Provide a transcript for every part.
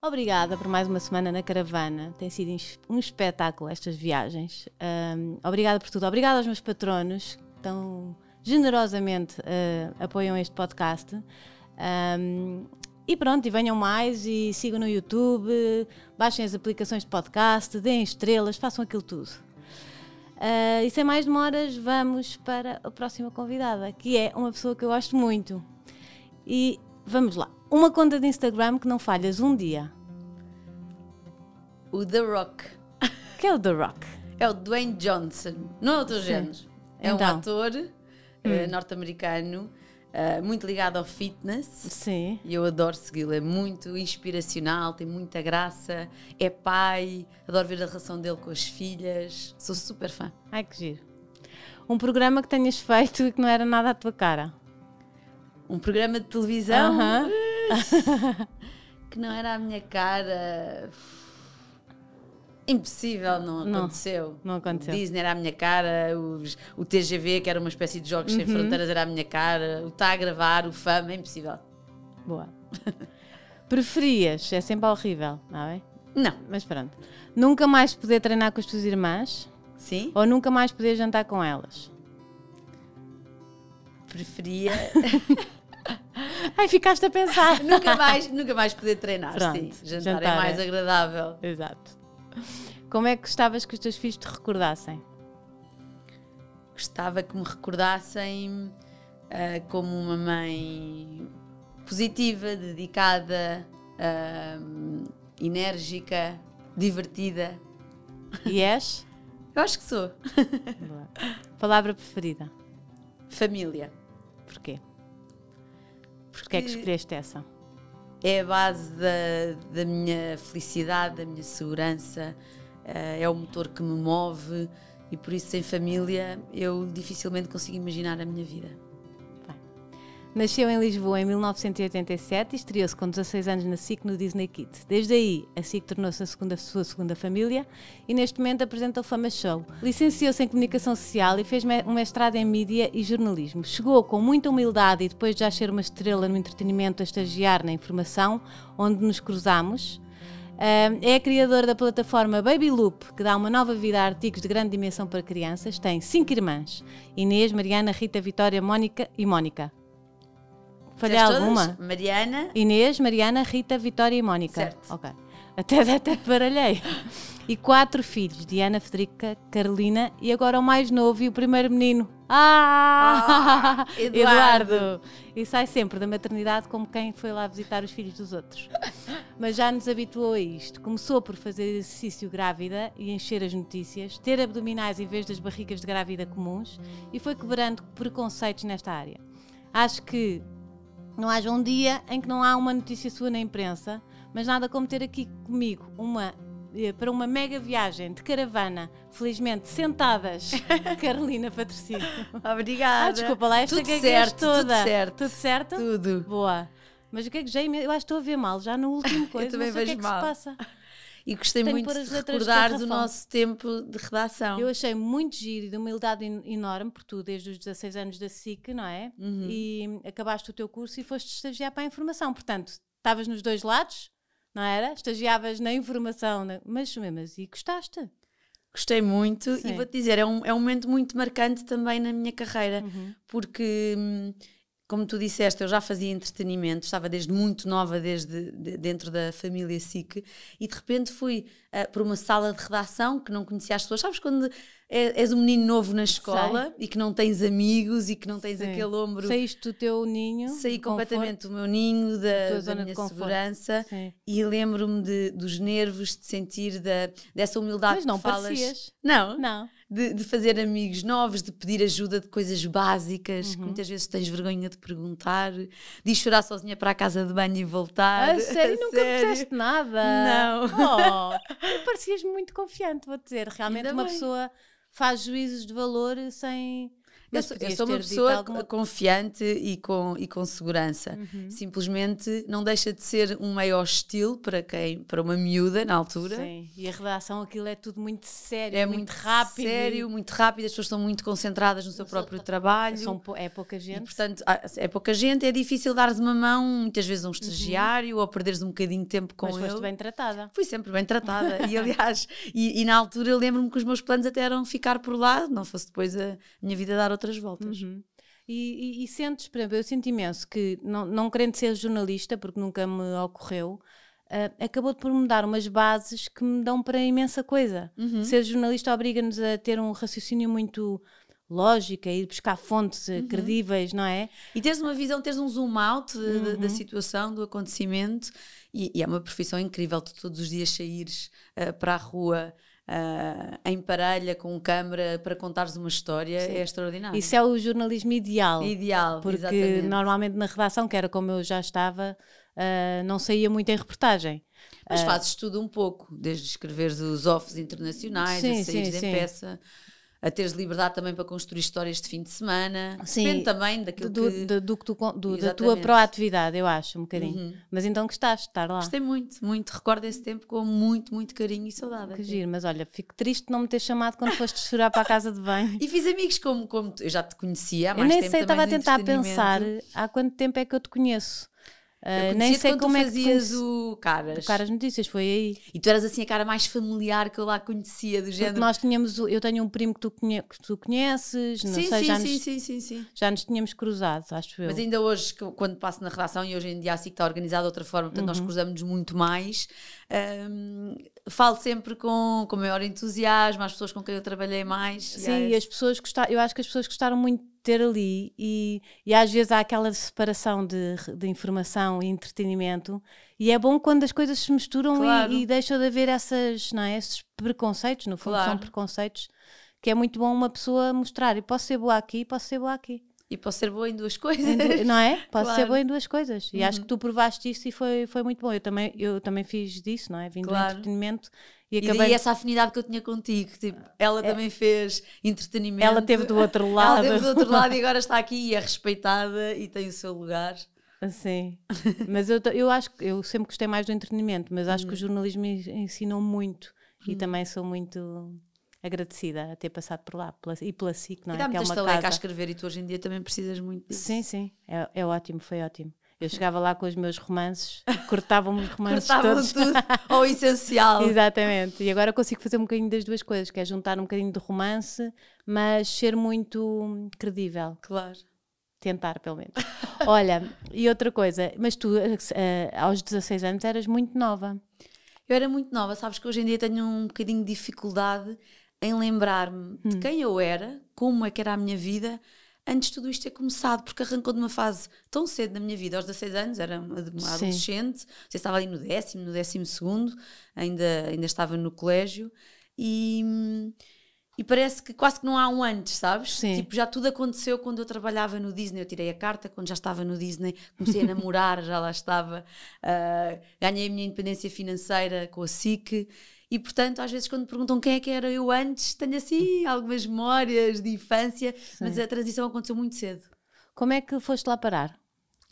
Obrigada por mais uma semana na caravana. Tem sido um espetáculo estas viagens. Um, obrigada por tudo. Obrigada aos meus patronos que tão generosamente uh, apoiam este podcast. Um, e pronto, e venham mais e sigam no YouTube, baixem as aplicações de podcast, deem estrelas, façam aquilo tudo. Uh, e sem mais demoras, vamos para a próxima convidada, que é uma pessoa que eu gosto muito. E Vamos lá. Uma conta de Instagram que não falhas um dia. O The Rock. Que é o The Rock? É o Dwayne Johnson. Não é outro género. É então. um ator eh, hum. uh, norte-americano. Uh, muito ligado ao fitness. Sim. E eu adoro segui-lo, é muito inspiracional, tem muita graça, é pai, adoro ver a relação dele com as filhas, sou super fã. Ai que giro. Um programa que tenhas feito e que não era nada à tua cara? um programa de televisão uh eh, -huh. que não era a minha cara. Impossível, não, não, aconteceu. Não aconteceu. O Disney era a minha cara, os, o TGV, que era uma espécie de jogos sem uhum. fronteiras, era a minha cara, o estar tá a gravar, o Fama, é impossível. Boa. Preferias, é sempre horrível, não é? Não. Mas pronto. Nunca mais poder treinar com as tuas irmãs? Sim. Ou nunca mais poder jantar com elas? Preferia. Ai, ficaste a pensar. nunca, mais, nunca mais poder treinar, Pronto, sim. Jantar, jantar é mais é. agradável. Exato. Como é que gostavas que os teus filhos te recordassem? Gostava que me recordassem uh, como uma mãe positiva, dedicada, uh, enérgica, divertida. E és? Eu acho que sou. Palavra preferida? Família. Porquê? Porquê é que escolheste essa? É a base da, da minha felicidade, da minha segurança, eh, é o motor que me move e por isso, sem família, eu dificilmente consigo imaginar a minha vida. Nasceu em Lisboa em 1987 e estreou-se com 16 anos na SIC no Disney Kids. Desde aí, a SIC tornou-se a segunda, sua segunda família e neste momento apresenta o Fama Show. Licenciou-se em Comunicação Social e fez um mestrado em Mídia e Jornalismo. Chegou com muita humildade e depois de já ser uma estrela no entretenimento a estagiar na informação, onde nos cruzamos. Ah, é a criadora da plataforma Baby Loop, que dá uma nova vida a artigos de grande dimensão para crianças. Tem cinco irmãs: Inês, Mariana, Rita, Vitória, Mónica e Mónica. Falhei alguma? Todas? Mariana. Inês, Mariana, Rita, Vitória e Mónica. Certo. Ok. Até, até baralhei. E quatro filhos: Diana, Federica, Carolina e agora o mais novo e o primeiro menino. Ah! Oh, Eduardo. Eduardo! E sai sempre da maternidade como quem foi lá visitar os filhos dos outros. Mas já nos habituou a isto. Começou por fazer exercício grávida e encher as notícias, ter abdominais em vez das barrigas de grávida comuns e foi quebrando preconceitos nesta área. Acho que não haja um dia em que não há uma notícia sua na imprensa, mas nada como ter aqui comigo uma eh, para uma mega viagem de caravana, felizmente sentadas, Carolina Patrocínio. Obrigada. Ah, desculpa lá, esta tudo certo, toda. Tudo certo. Tudo certo? Tudo. Boa. Mas o que é que já eu acho que estou a ver mal, já no último coisa, eu também vejo mal. o que é que mal. se passa? e gostei Tenho muito de recordar do nosso tempo de redação. Eu achei muito giro e de humildade enorme, por tu desde os 16 anos da SIC, não é? Uhum. E acabaste o teu curso e foste estagiar para a informação, portanto, estavas nos dois lados, não era? Estagiavas na informação, mas, mas assim e gostaste? Gostei muito Sim. e vou-te dizer, é um, é um momento muito marcante também na minha carreira, uhum. porque... Hum, como tu disseste, eu já fazia entretenimento, estava desde muito nova, desde de, dentro da família SIC, e de repente fui uh, eh, para uma sala de redação que não conhecia as pessoas. Sabes quando é, és um menino novo na escola Sei. e que não tens amigos e que não tens Sim. aquele ombro. Saíste do teu ninho. Saí completamente conforto. do meu ninho, da, da minha segurança. Sim. E lembro-me dos nervos, de sentir da, dessa humildade Mas não que falas. Parecias. Não. Não. De, de, fazer amigos novos, de pedir ajuda de coisas básicas, uhum. que muitas vezes tens vergonha de perguntar, de chorar sozinha para a casa de banho e voltar. A sério, a nunca me disseste nada. Não. Oh, parecias muito confiante, vou dizer. Realmente Ainda uma bem. pessoa faz juízos de valor sem eu sou, eu sou uma pessoa alguma... confiante e com, e com segurança. Uhum. Simplesmente não deixa de ser um meio hostil para quem, para uma miúda na altura. Sim, e a redação aquilo é tudo muito sério, é muito, muito rápido. Sério, muito rápido, as pessoas estão muito concentradas no seu próprio é trabalho. São, é pouca gente. E, portanto, é pouca gente, é difícil dar-se uma mão, muitas vezes a um uhum. estagiário, uhum. ou perderes um bocadinho de tempo com Mas ele. Mas foste bem tratada. Fui sempre bem tratada. e aliás, e, e na altura eu lembro-me que os meus planos até eram ficar por lá, não fosse depois a minha vida dar outras voltas. Uhum. E, e, e, sentes, por exemplo, eu sinto imenso que, não, não querendo ser jornalista, porque nunca me ocorreu, uh, acabou por me dar umas bases que me dão para imensa coisa. Uhum. Ser jornalista obriga-nos a ter um raciocínio muito lógica, e buscar fontes eh, uhum. credíveis, não é? E teres uma visão, teres um zoom out eh, de, uhum. da situação, do acontecimento, e, e, é uma profissão incrível, tu todos os dias saíres uh, para a rua Uh, em parelha com câmara para contares uma história Sim. é extraordinário. Isso é o jornalismo ideal. Ideal, porque exatamente. normalmente na redação, que era como eu já estava, uh, não saía muito em reportagem. Mas ah, fazes tudo um pouco, desde escreveres os offs internacionais, sim, a sair sim, sim. peça a teres liberdade também para construir histórias de fim de semana. Sim, Depende também daquilo do, que... Do, do, tu, do, da tua proatividade, eu acho, um bocadinho. Uhum. Mas então gostaste de estar lá? Gostei muito, muito. Recordo esse tempo com muito, muito carinho e saudade. Que giro, mas olha, fico triste de não me ter chamado quando foste chorar para a casa de banho. E fiz amigos como, como eu já te conhecia há mais tempo Eu nem tempo sei, estava a tentar pensar há quanto tempo é que eu te conheço. Ah, nem sei como é que fazias o Caras. O Caras Notícias, foi aí. E tu eras assim a cara mais familiar que eu lá conhecia, do género. nós tínhamos, eu tenho um primo que tu, conhe, que tu conheces, não sim, sei, sim, já, sim, nos, sim, sim, sim. já nos tínhamos cruzado, acho eu. Mas ainda hoje, quando passo na redação, e hoje em dia assim está organizado de outra forma, portanto uhum. nós cruzamos-nos muito mais. Um, falo sempre com, com maior entusiasmo às pessoas com quem eu trabalhei mais. Sim, é e as pessoas gostaram, eu acho que as pessoas gostaram muito de ter ali e, e às vezes há aquela separação de, de informação e entretenimento e é bom quando as coisas se misturam claro. e, e deixa de haver essas, não é, esses preconceitos, no fundo claro. são preconceitos, que é muito bom uma pessoa mostrar, e posso ser boa aqui, posso ser boa aqui. E posso ser boa em duas coisas. não é? Posso claro. ser boa em duas coisas. E uhum. acho que uhum. tu provaste isso e foi, foi muito bom. Eu também, eu também fiz disso, não é? Vim claro. do entretenimento e acabei. E essa afinidade que eu tinha contigo. Tipo, ela é. também fez entretenimento. Ela teve do outro lado. ela teve do outro lado e agora está aqui e é respeitada e tem o seu lugar. Sim, mas eu, eu acho que eu sempre gostei mais do entretenimento, mas acho uhum. que o uhum. jornalismo ensinou muito uhum. e também sou muito agradecida a ter passado por lá pela, e pela SIC, não e é? Dá me é a escrever e tu hoje em dia também precisas muito disso. Sim, sim, é, é ótimo, foi ótimo. Eu chegava lá com os meus romances, cortavam-me os romances cortavam todos. tudo ao essencial. Exatamente. E agora consigo fazer um bocadinho das duas coisas, que é juntar um bocadinho de romance, mas ser muito credível. Claro. Tentar, pelo menos. Olha, e outra coisa, mas tu uh, aos 16 anos eras muito nova. Eu era muito nova, sabes que hoje em dia tenho um bocadinho de dificuldade em lembrar-me hum. de quem eu era, como é que era a minha vida antes de tudo isto ter começado, porque arrancou de uma fase tão cedo na minha vida, aos 16 anos, era uma adolescente, Você estava ali no décimo, no décimo segundo, ainda, ainda estava no colégio, e, e parece que quase que não há um antes, sabes? Sim. Tipo, já tudo aconteceu quando eu trabalhava no Disney, eu tirei a carta quando já estava no Disney, comecei a namorar, já lá estava, uh, ganhei a minha independência financeira com a SIC, e portanto, às vezes, quando perguntam quem é que era eu antes, tenho assim algumas memórias de infância, Sim. mas a transição aconteceu muito cedo. Como é que foste lá parar?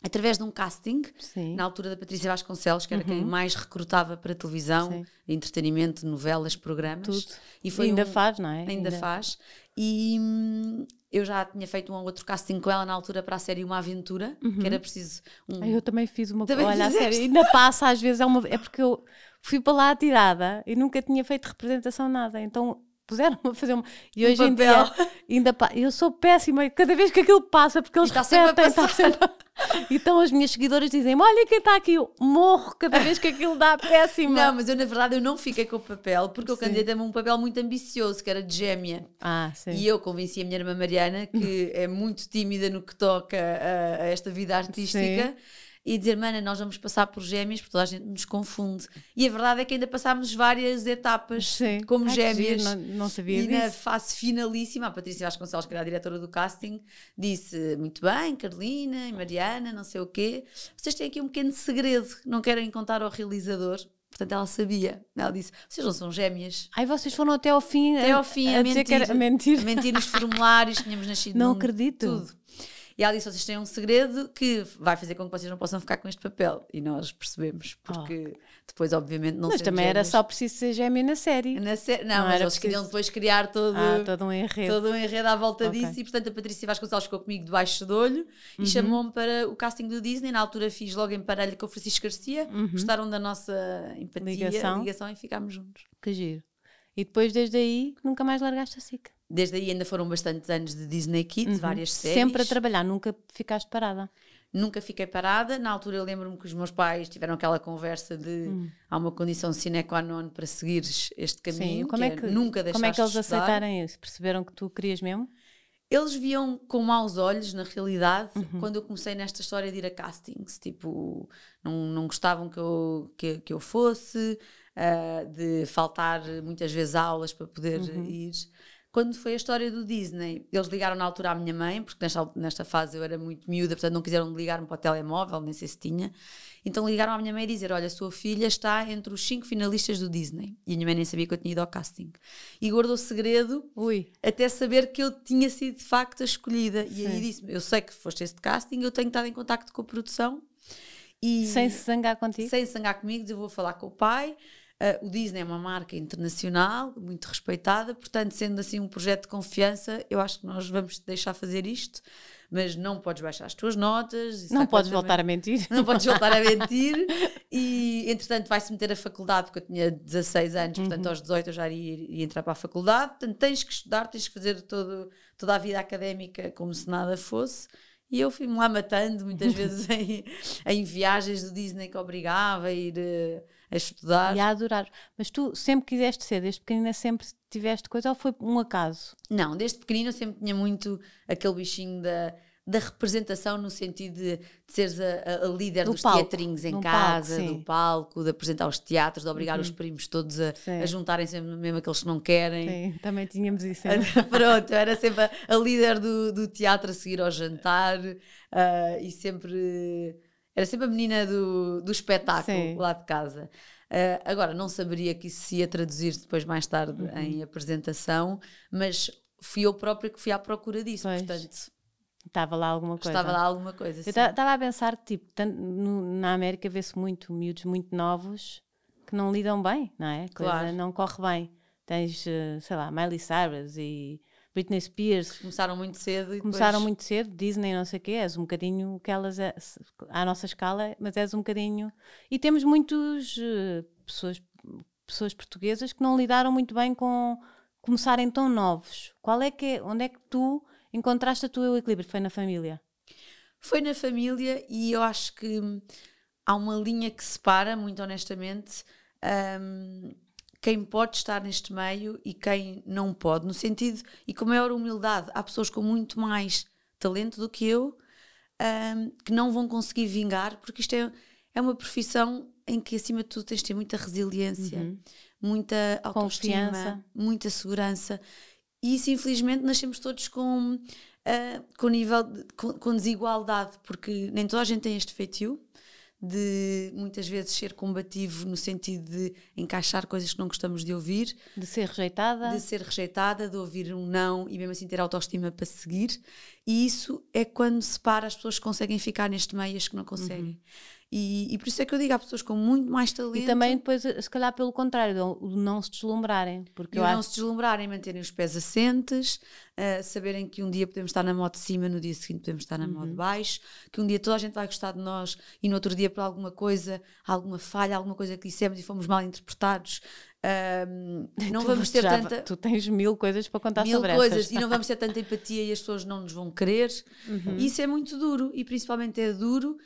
Através de um casting, Sim. na altura da Patrícia Vasconcelos, que era uhum. quem mais recrutava para televisão, Sim. entretenimento, novelas, programas. Tudo. E foi ainda um... faz, não é? Ainda, ainda, faz. E hum, eu já tinha feito um outro casting com ela na altura para a série Uma Aventura, uhum. que era uhum. preciso. Um... Eu também fiz uma. Também Olha, a série ainda passa às vezes, é, uma... é porque eu fui para lá tirada e nunca tinha feito representação, nada. Então puseram-me a fazer uma. E um hoje papel. em dia, ainda pa... eu sou péssima, cada vez que aquilo passa, porque eles e está repetem, sempre a passar. Está sempre... Então as minhas seguidoras dizem olha quem está aqui, eu morro cada vez que aquilo dá péssimo. Não, mas eu na verdade eu não fiquei com o papel, porque eu candidato é um papel muito ambicioso, que era de gêmea. Ah, sim. E eu convenci a minha irmã Mariana, que é muito tímida no que toca a, a esta vida artística, sim e dizer, mana, nós vamos passar por gêmeas, porque toda a gente nos confunde. E a verdade é que ainda passámos várias etapas Sim. como Ai, gêmeas. não, não sabia E disso. na fase finalíssima, a Patrícia Vasconcelos, que era a diretora do casting, disse: Muito bem, Carolina e Mariana, não sei o quê, vocês têm aqui um pequeno segredo, não querem contar ao realizador. Portanto, ela sabia. Ela disse: Vocês não são gêmeas. Aí vocês foram até ao fim, até ao fim a, a, a mentir, que era a mentir. A mentir nos formulários, tínhamos nascido. Não acredito. Tudo. E ela disse: vocês têm um segredo que vai fazer com que vocês não possam ficar com este papel. E nós percebemos, porque oh. depois, obviamente, não Mas também gêmeos. era só preciso ser gêmeo na série. Na sé... Não, não, mas era eles preciso... queriam depois criar todo, ah, todo um enredo. Todo um enredo à volta okay. disso. E portanto, a Patrícia Vasconcelos ficou comigo debaixo do olho e uhum. chamou-me para o casting do Disney. Na altura fiz logo em parelho com o Francisco Garcia. Uhum. Gostaram da nossa empatia, ligação. ligação e ficámos juntos. Que giro. E depois, desde aí, nunca mais largaste a sica Desde aí ainda foram bastantes anos de Disney Kids, uhum. várias séries. Sempre a trabalhar, nunca ficaste parada? Nunca fiquei parada. Na altura eu lembro-me que os meus pais tiveram aquela conversa de uhum. há uma condição sine qua non para seguires este caminho. Sim. Como que é que, nunca como é que eles aceitaram isso? Perceberam que tu querias mesmo? Eles viam com maus olhos, na realidade, uhum. quando eu comecei nesta história de ir a castings. Tipo, não, não gostavam que eu, que, que eu fosse, uh, de faltar muitas vezes aulas para poder uhum. ir quando foi a história do Disney, eles ligaram na altura à minha mãe, porque nesta, nesta fase eu era muito miúda, portanto não quiseram ligar-me para o telemóvel, nem sei se tinha. Então ligaram à minha mãe e dizer: Olha, a sua filha está entre os cinco finalistas do Disney. E a minha mãe nem sabia que eu tinha ido ao casting. E guardou segredo Ui. até saber que eu tinha sido de facto a escolhida. E aí disse-me: Eu sei que foste este casting, eu tenho estado em contacto com a produção. E sem se zangar contigo? Sem se zangar comigo, eu vou falar com o pai Uh, o Disney é uma marca internacional, muito respeitada, portanto, sendo assim um projeto de confiança, eu acho que nós vamos te deixar fazer isto, mas não podes baixar as tuas notas. Não podes voltar a mentir. Não podes voltar a mentir. E, entretanto, vai-se meter a faculdade, porque eu tinha 16 anos, portanto, uhum. aos 18 eu já ia, ia, entrar para a faculdade. Portanto, tens que estudar, tens que fazer todo, toda a vida académica como se nada fosse. E eu fui-me lá matando, muitas vezes em, em viagens do Disney que obrigava a ir. Uh, a estudar. E a adorar. Mas tu sempre quiseste ser, desde pequenina sempre tiveste coisa ou foi um acaso? Não, desde pequenina eu sempre tinha muito aquele bichinho da, da representação no sentido de, de seres a, a líder do dos palco, teatrinhos em casa, palco, do palco, de apresentar os teatros, de obrigar uhum. os primos todos a, a juntarem sempre, mesmo aqueles que não querem. Sim, também tínhamos isso. É. Pronto, era sempre a, a líder do, do, teatro a seguir ao jantar uh, e sempre era sempre a menina do, do espetáculo Sim. lá de casa. Uh, agora, não saberia que isso se ia traduzir depois mais tarde uhum. em apresentação, mas fui eu própria que fui à procura disso, pois. portanto... Estava lá alguma coisa. Estava lá alguma coisa, sim. Eu estava a pensar, tipo, tanto, no, na América vê-se muito miúdos muito novos que não lidam bem, não é? Coisa claro. não corre bem. Tens, eh, sei lá, Miley Cyrus e Britney Spears. Começaram muito cedo e Começaram muito cedo, Disney, não sei o quê, és um bocadinho o que elas, é, à nossa escala, mas és um bocadinho... E temos muitos eh, pessoas, pessoas portuguesas que não lidaram muito bem com começarem tão novos. Qual é que é, onde é que tu encontraste o teu equilíbrio? Foi na família? Foi na família e eu acho que hum, há uma linha que separa, muito honestamente, um, quem pode estar neste meio e quem não pode, no sentido e com maior humildade. Há pessoas com muito mais talento do que eu um, que não vão conseguir vingar, porque isto é, é uma profissão em que, acima de tudo, tens de ter muita resiliência, uhum. muita autoestima, Confiança. muita segurança. E isso, infelizmente, nascemos todos com, uh, com nível de, com, com, desigualdade, porque nem toda a gente tem este feitiço de muitas vezes ser combativo no sentido de encaixar coisas que não gostamos de ouvir, de ser rejeitada, de ser rejeitada, de ouvir um não e mesmo assim ter autoestima para seguir. E isso é quando se para as pessoas que conseguem ficar neste meio e as que não conseguem. Uhum. E, e, por isso é que eu digo, há pessoas com muito mais talento. E também depois, eh, se calhar pelo contrário, o não se deslumbrarem. Porque e eu não acho... se deslumbrarem, manterem os pés assentes, uh, saberem que um dia podemos estar na moto de cima, no dia seguinte podemos estar na uhum. moto de uhum. baixo, que um dia toda a gente vai gostar de nós e no outro dia por alguma coisa, alguma falha, alguma coisa que dissemos e fomos mal interpretados, um, não tu vamos ter já, tanta. Tu tens mil coisas para contar mil sobre coisas essas. e não vamos ter tanta empatia e as pessoas não nos vão querer. Uhum. Isso é muito duro e principalmente é duro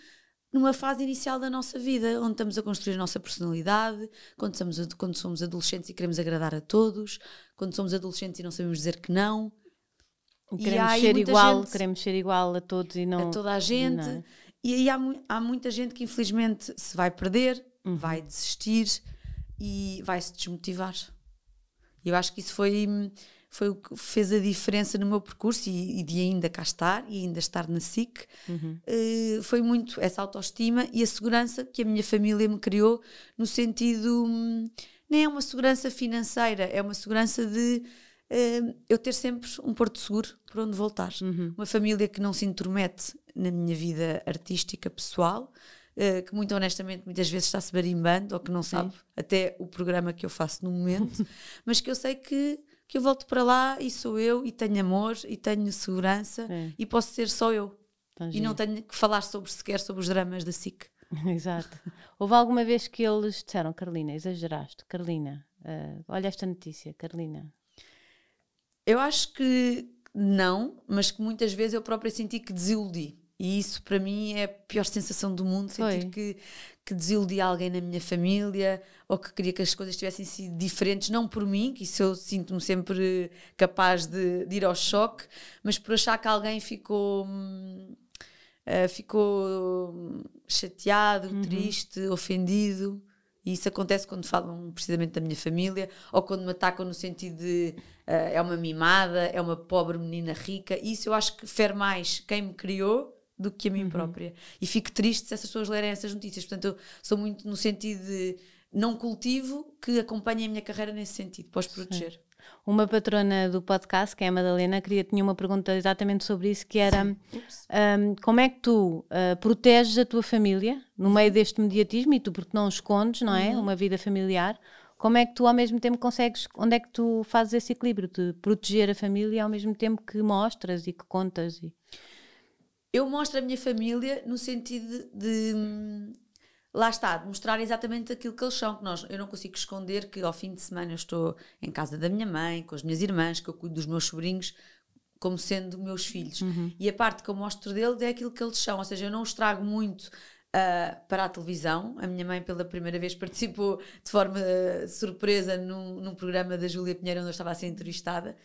numa fase inicial da nossa vida, onde estamos a construir a nossa personalidade, quando, estamos, quando somos adolescentes e queremos agradar a todos, quando somos adolescentes e não sabemos dizer que não. Queremos ser igual, gente, queremos ser igual a todos e não a toda a gente. É? E aí há, há muita gente que infelizmente se vai perder, uhum. vai desistir e vai-se desmotivar. Eu acho que isso foi, foi o que fez a diferença no meu percurso e, e de ainda cá estar e ainda estar na SIC. Uhum. Uh, foi muito essa autoestima e a segurança que a minha família me criou, no sentido. Hum, nem é uma segurança financeira, é uma segurança de uh, eu ter sempre um porto seguro para onde voltar. Uhum. Uma família que não se intromete na minha vida artística pessoal eh, que muito honestamente muitas vezes está-se barimbando ou que não Sim. sabe até o programa que eu faço no momento, mas que eu sei que, que eu volto para lá e sou eu e tenho amor e tenho segurança é. e posso ser só eu. e não tenho que falar sobre sequer sobre os dramas da SIC. Exato. Houve alguma vez que eles disseram, Carolina, exageraste, Carolina, uh, olha esta notícia, Carolina. Eu acho que não, mas que muitas vezes eu própria senti que desiludi. E isso para mim é a pior sensação do mundo, sentir que, que desiludi alguém na minha família ou que queria que as coisas tivessem sido diferentes, não por mim, que isso eu sinto-me sempre capaz de, de, ir ao choque, mas por achar que alguém ficou. Uh, ficou chateado, uhum. triste, ofendido. E isso acontece quando falam precisamente da minha família ou quando me atacam no sentido de uh, é uma mimada, é uma pobre menina rica. Isso eu acho que fere mais quem me criou do que a mim uhum. própria. E fico triste se essas pessoas lerem essas notícias. Portanto, eu sou muito no sentido de não cultivo que acompanhe a minha carreira nesse sentido, para os proteger. Sim. Uma patrona do podcast, que é a Madalena, queria, tinha uma pergunta exatamente sobre isso, que era um, como é que tu uh, proteges a tua família no meio deste mediatismo, e tu porque não escondes, não é? Uhum. Uma vida familiar, como é que tu ao mesmo tempo consegues, onde é que tu fazes esse equilíbrio de proteger a família ao mesmo tempo que mostras e que contas? E eu mostro a minha família no sentido de, de hum, lá está, de mostrar exatamente aquilo que eles são, que nós, eu não consigo esconder que ao fim de semana eu estou em casa da minha mãe, com as minhas irmãs, que eu cuido dos meus sobrinhos como sendo meus filhos. Uhum. E a parte que eu mostro deles é aquilo que eles são, ou seja, eu não os trago muito Uh, para a televisão. A minha mãe, pela primeira vez, participou de forma uh, surpresa num, num, programa da Júlia Pinheiro, onde eu estava a ser entrevistada.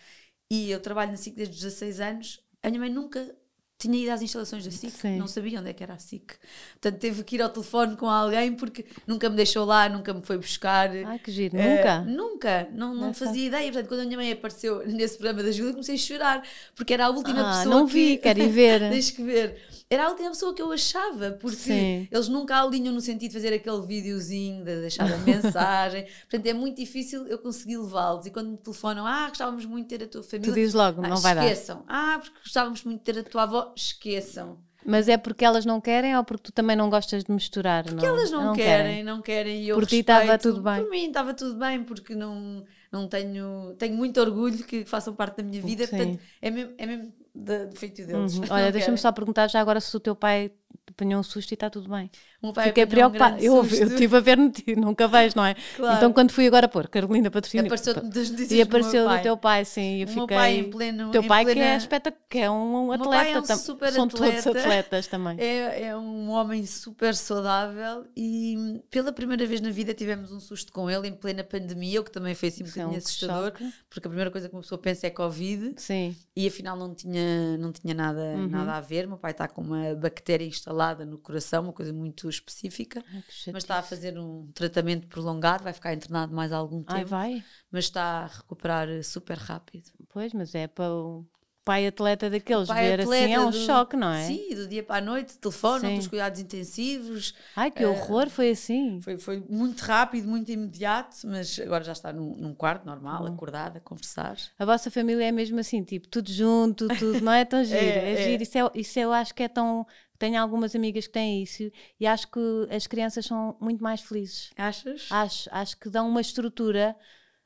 E eu trabalho na SIC desde os 16 anos. A minha mãe nunca tinha ido às instalações da SIC, Sim. não sabia onde é que era a SIC. Portanto, teve que ir ao telefone com alguém porque nunca me deixou lá, nunca me foi buscar. Ai, que giro, é, nunca? Nunca, não, não fazia ideia. Portanto, quando a minha mãe apareceu nesse programa da Júlia, comecei a chorar, porque era a última ah, pessoa não vi, que... quero ir ver. deixa que ver era a última pessoa que eu achava, porque Sim. eles nunca alinham no sentido de fazer aquele videozinho, de deixar a mensagem. Portanto, é muito difícil eu conseguir levá-los. E quando me telefonam, ah, gostávamos muito de ter a tua família. Tu dizes logo, ah, não vai esqueçam. dar. Esqueçam. Ah, porque gostávamos muito de ter a tua avó, esqueçam. Mas é porque elas não querem ou porque tu também não gostas de misturar? Porque não? É? elas não, não querem, querem, não querem. E eu por ti estava tudo bem. Por mim estava tudo bem, porque não, não tenho, tenho muito orgulho que façam parte da minha vida. Sim. Portanto, é mesmo, é mesmo de feito deles. Uhum. Olha, deixa-me só perguntar já agora se o teu pai apanhou um susto e está tudo bem meu pai Fiquei preocupada. Um eu, eu estive a ver nunca vejo, não é? Claro. Então, quando fui agora pôr Carolina Patrocínio. apareceu das E apareceu do, do teu pai, sim. E eu fiquei. Meu pai em pleno. teu pai plena... que é espetacular, que é um, um atleta. É um super São atleta. todos atletas também. É, é um homem super saudável e pela primeira vez na vida tivemos um susto com ele em plena pandemia, o que também foi assim um é bocadinho assustador, choque. porque a primeira coisa que uma pessoa pensa é Covid. Sim. E afinal não tinha, não tinha nada, uhum. nada a ver. Meu pai está com uma bactéria instalada no coração, uma coisa muito específica, Ai, mas está a fazer um tratamento prolongado, vai ficar internado mais algum tempo. Ai, vai. Mas está a recuperar super rápido. Pois, mas é para o pai atleta daqueles pai ver assim atleta assim é um do, choque, não é? Sim, do dia para a noite, telefone, dos cuidados intensivos. Ai, que eh, horror, uh, foi assim. Foi, foi muito rápido, muito imediato, mas agora já está num, num quarto normal, Bom. acordada, a conversar. A vossa família é mesmo assim, tipo, tudo junto, tudo, não é tão é, giro. É, é, é, giro, isso, é, isso eu acho que é tão tenho algumas amigas que têm isso e acho que as crianças são muito mais felizes. Achas? Acho, acho que dão uma estrutura.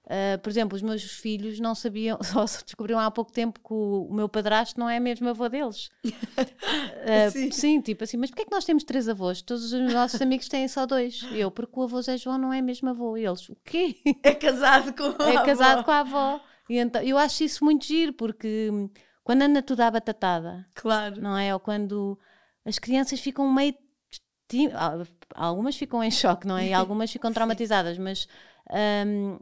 Uh, por exemplo, os meus filhos não sabiam, só descobriram há pouco tempo que o, o meu padrasto não é mesmo avô deles. uh, sim. sim. tipo assim, mas porquê é que nós temos três avós? Todos os nossos amigos têm só dois. Eu, porque o avô Zé João não é mesmo avô. E eles, o quê? É casado com a é avó. É casado com a avó. E então, eu acho isso muito giro, porque quando anda tudo à batatada, claro. não é? Ou quando as crianças ficam meio. Ah, algumas ficam em choque, não é? E algumas ficam traumatizadas, mas hum,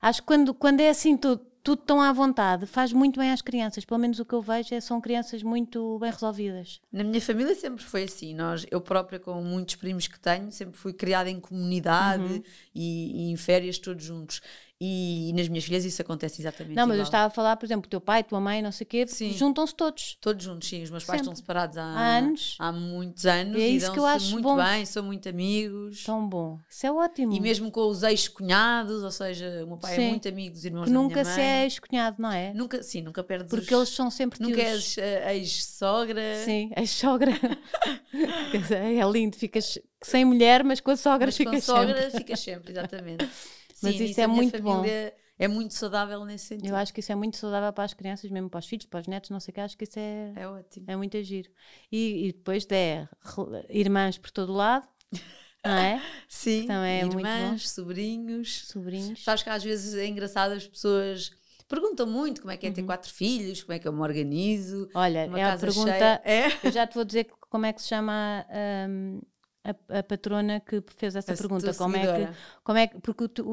acho que quando, quando é assim tudo, tudo tão à vontade, faz muito bem às crianças. Pelo menos o que eu vejo é são crianças muito bem resolvidas. Na minha família sempre foi assim. Nós, eu própria, com muitos primos que tenho, sempre fui criada em comunidade uhum. e, e, em férias todos juntos. E, nas minhas filhas isso acontece exatamente. Não, mas igual. eu estava a falar, por exemplo, o teu pai, tua mãe, não sei o quê, juntam-se todos. Todos juntos, sim. Os meus pais Sempre. estão separados há, há, anos. Há muitos anos. E é isso que eu acho muito bom. bem, são muito amigos. Tão bom. Isso é ótimo. E mesmo com os ex-cunhados, ou seja, o meu pai é sim. é muito amigo dos irmãos que da nunca minha mãe. se é ex-cunhado, não é? Nunca, sim, nunca perdes. Porque os, eles são sempre tios. Nunca és eh, ex-sogra. Sim, ex-sogra. é lindo, ficas sem mulher, mas com a sogra mas ficas sempre. Com a sogra ficas sempre, exatamente. Mas Sim, isso é muito bom. É muito saudável nesse sentido. Eu acho que isso é muito saudável para as crianças, mesmo para os filhos, para os netos, não sei o que. Acho que isso é, é ótimo. É muito agir. E, e depois é irmãs por todo lado. não é? Sim, Também então é irmãs, sobrinhos. Sobrinhos. Sabes que às vezes é engraçado as pessoas perguntam muito como é que é ter uhum. quatro filhos, como é que eu me organizo. Olha, é a pergunta. É? Eu já te vou dizer como é que se chama hum, a, a patrona que fez essa a pergunta. Como é, que, como é que. Porque o,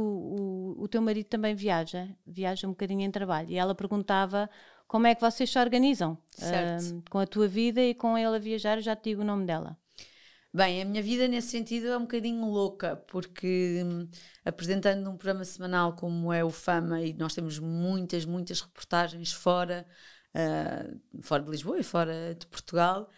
o, o teu marido também viaja, viaja um bocadinho em trabalho. E ela perguntava como é que vocês se organizam uh, com a tua vida e com ele a viajar. Já te digo o nome dela. Bem, a minha vida nesse sentido é um bocadinho louca, porque hum, apresentando num programa semanal como é o Fama, e nós temos muitas, muitas reportagens fora, uh, fora de Lisboa e fora de Portugal,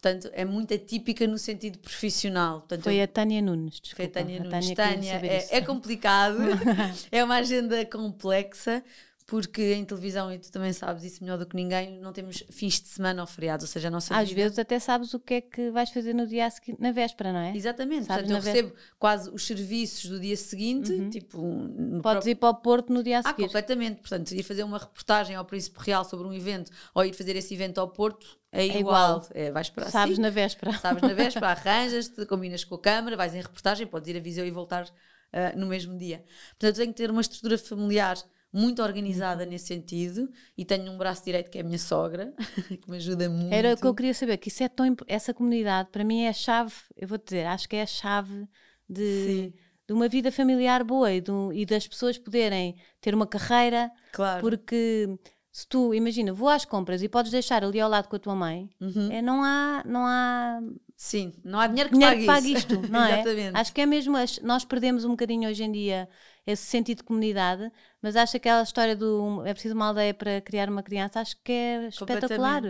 Portanto, é muito atípica no sentido profissional. Portanto, foi eu... a Tânia Nunes, desculpa. Foi a Tânia Nunes. Tânia, Tânia é, é, complicado, é uma agenda complexa, porque em televisão, e tu também sabes isso melhor do que ninguém, não temos fins de semana ou feriados, ou seja, a nossa Às vida... vezes até sabes o que é que vais fazer no dia seguinte, na véspera, não é? Exatamente, sabes, portanto eu véspera. recebo quase os serviços do dia seguinte, uhum. tipo... Podes próprio... ir para o Porto no dia seguinte. Ah, completamente, portanto, ir fazer uma reportagem ao Príncipe Real sobre um evento, ou ir fazer esse evento ao Porto, é, é igual, é, igual. é vais para Sabes assim. na véspera. Sabes na véspera, arranjas-te, combinas com a câmara, vais em reportagem, podes ir a Viseu e voltar uh, no mesmo dia. Portanto, tenho que ter uma estrutura familiar muito organizada nesse sentido e tenho um braço direito que é a minha sogra, que me ajuda muito. Era o que eu queria saber, que isso é tão essa comunidade para mim é a chave, eu vou dizer, acho que é a chave de, de uma vida familiar boa e, e, das pessoas poderem ter uma carreira, claro. porque se tu, imagina, vou às compras e podes deixar ali ao lado com a tua mãe, uhum. é, não há, não há Sim, não há dinheiro que, dinheiro pague, que pague isto, não é? Acho que é mesmo, nós perdemos um bocadinho hoje em dia esse sentido de comunidade, mas acho que aquela história do é preciso uma aldeia para criar uma criança, acho que é espetacular.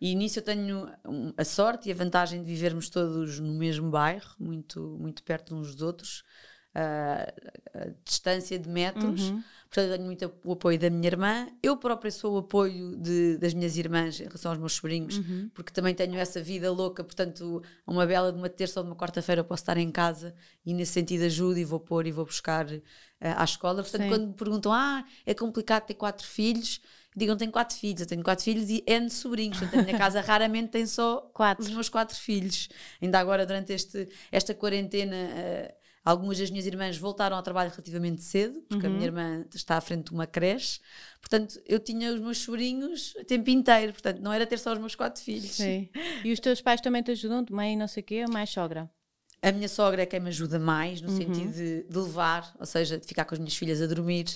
E nisso eu tenho a sorte e a vantagem de vivermos todos no mesmo bairro, muito, muito perto uns dos outros uh, distância de metros. Uhum. Portanto, tenho muito o apoio da minha irmã. Eu própria sou o apoio de, das minhas irmãs em relação aos meus sobrinhos, uhum. porque também tenho essa vida louca. Portanto, uma bela de uma terça ou de uma quarta-feira eu posso estar em casa e, nesse sentido, ajudo e vou pôr e vou buscar uh, à escola. Portanto, Sim. quando me perguntam, ah, é complicado ter quatro filhos digam tenho quatro filhos, eu tenho quatro filhos e N sobrinhos, portanto a minha casa raramente tem só quatro. os meus quatro filhos ainda agora durante este, esta quarentena uh, Algumas das minhas irmãs voltaram ao trabalho relativamente cedo, porque uhum. a minha uhum. irmã está à frente de uma creche. Portanto, eu tinha os meus sobrinhos o tempo inteiro, portanto, não era ter só os meus quatro filhos. Sim. E os teus pais também te ajudam? Mãe, não sei o quê, mais sogra? A minha sogra é quem me ajuda mais, no uhum. sentido de, de levar, ou seja, de ficar com as minhas filhas a dormir,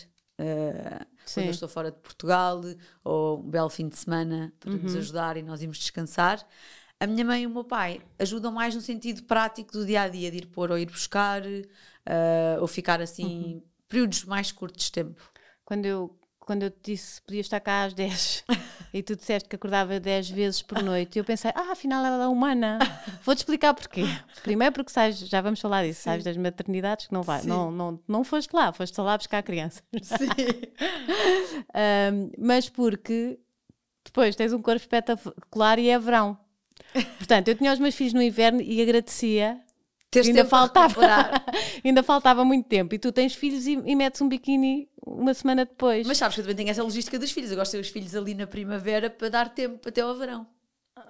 Uh, quando eu estou fora de Portugal ou um belo fim de semana para uhum. nos ajudar e nós irmos descansar. A minha mãe e o meu pai ajudam mais no sentido prático do dia a dia, de ir pôr ou ir buscar, uh, ou ficar assim, uhum. períodos mais curtos de tempo. Quando eu, quando eu te disse podias estar cá às 10 e tu disseste que acordava 10 vezes por noite, eu pensei, ah, afinal ela é humana. Vou-te explicar porquê. Primeiro porque sais, já vamos falar disso, Sim. sais das maternidades que não vai, não, não, não foste lá, foste lá buscar a criança. Sim. um, mas porque depois tens um corpo espetacular e é verão. Portanto, eu tinha os meus filhos no inverno e agradecia. Teres ainda faltava, ainda faltava muito tempo. E tu tens filhos e, e metes um biquíni uma semana depois. Mas sabes que eu também tenho essa logística dos filhos. Eu gosto de ter os filhos ali na primavera para dar tempo até ao verão.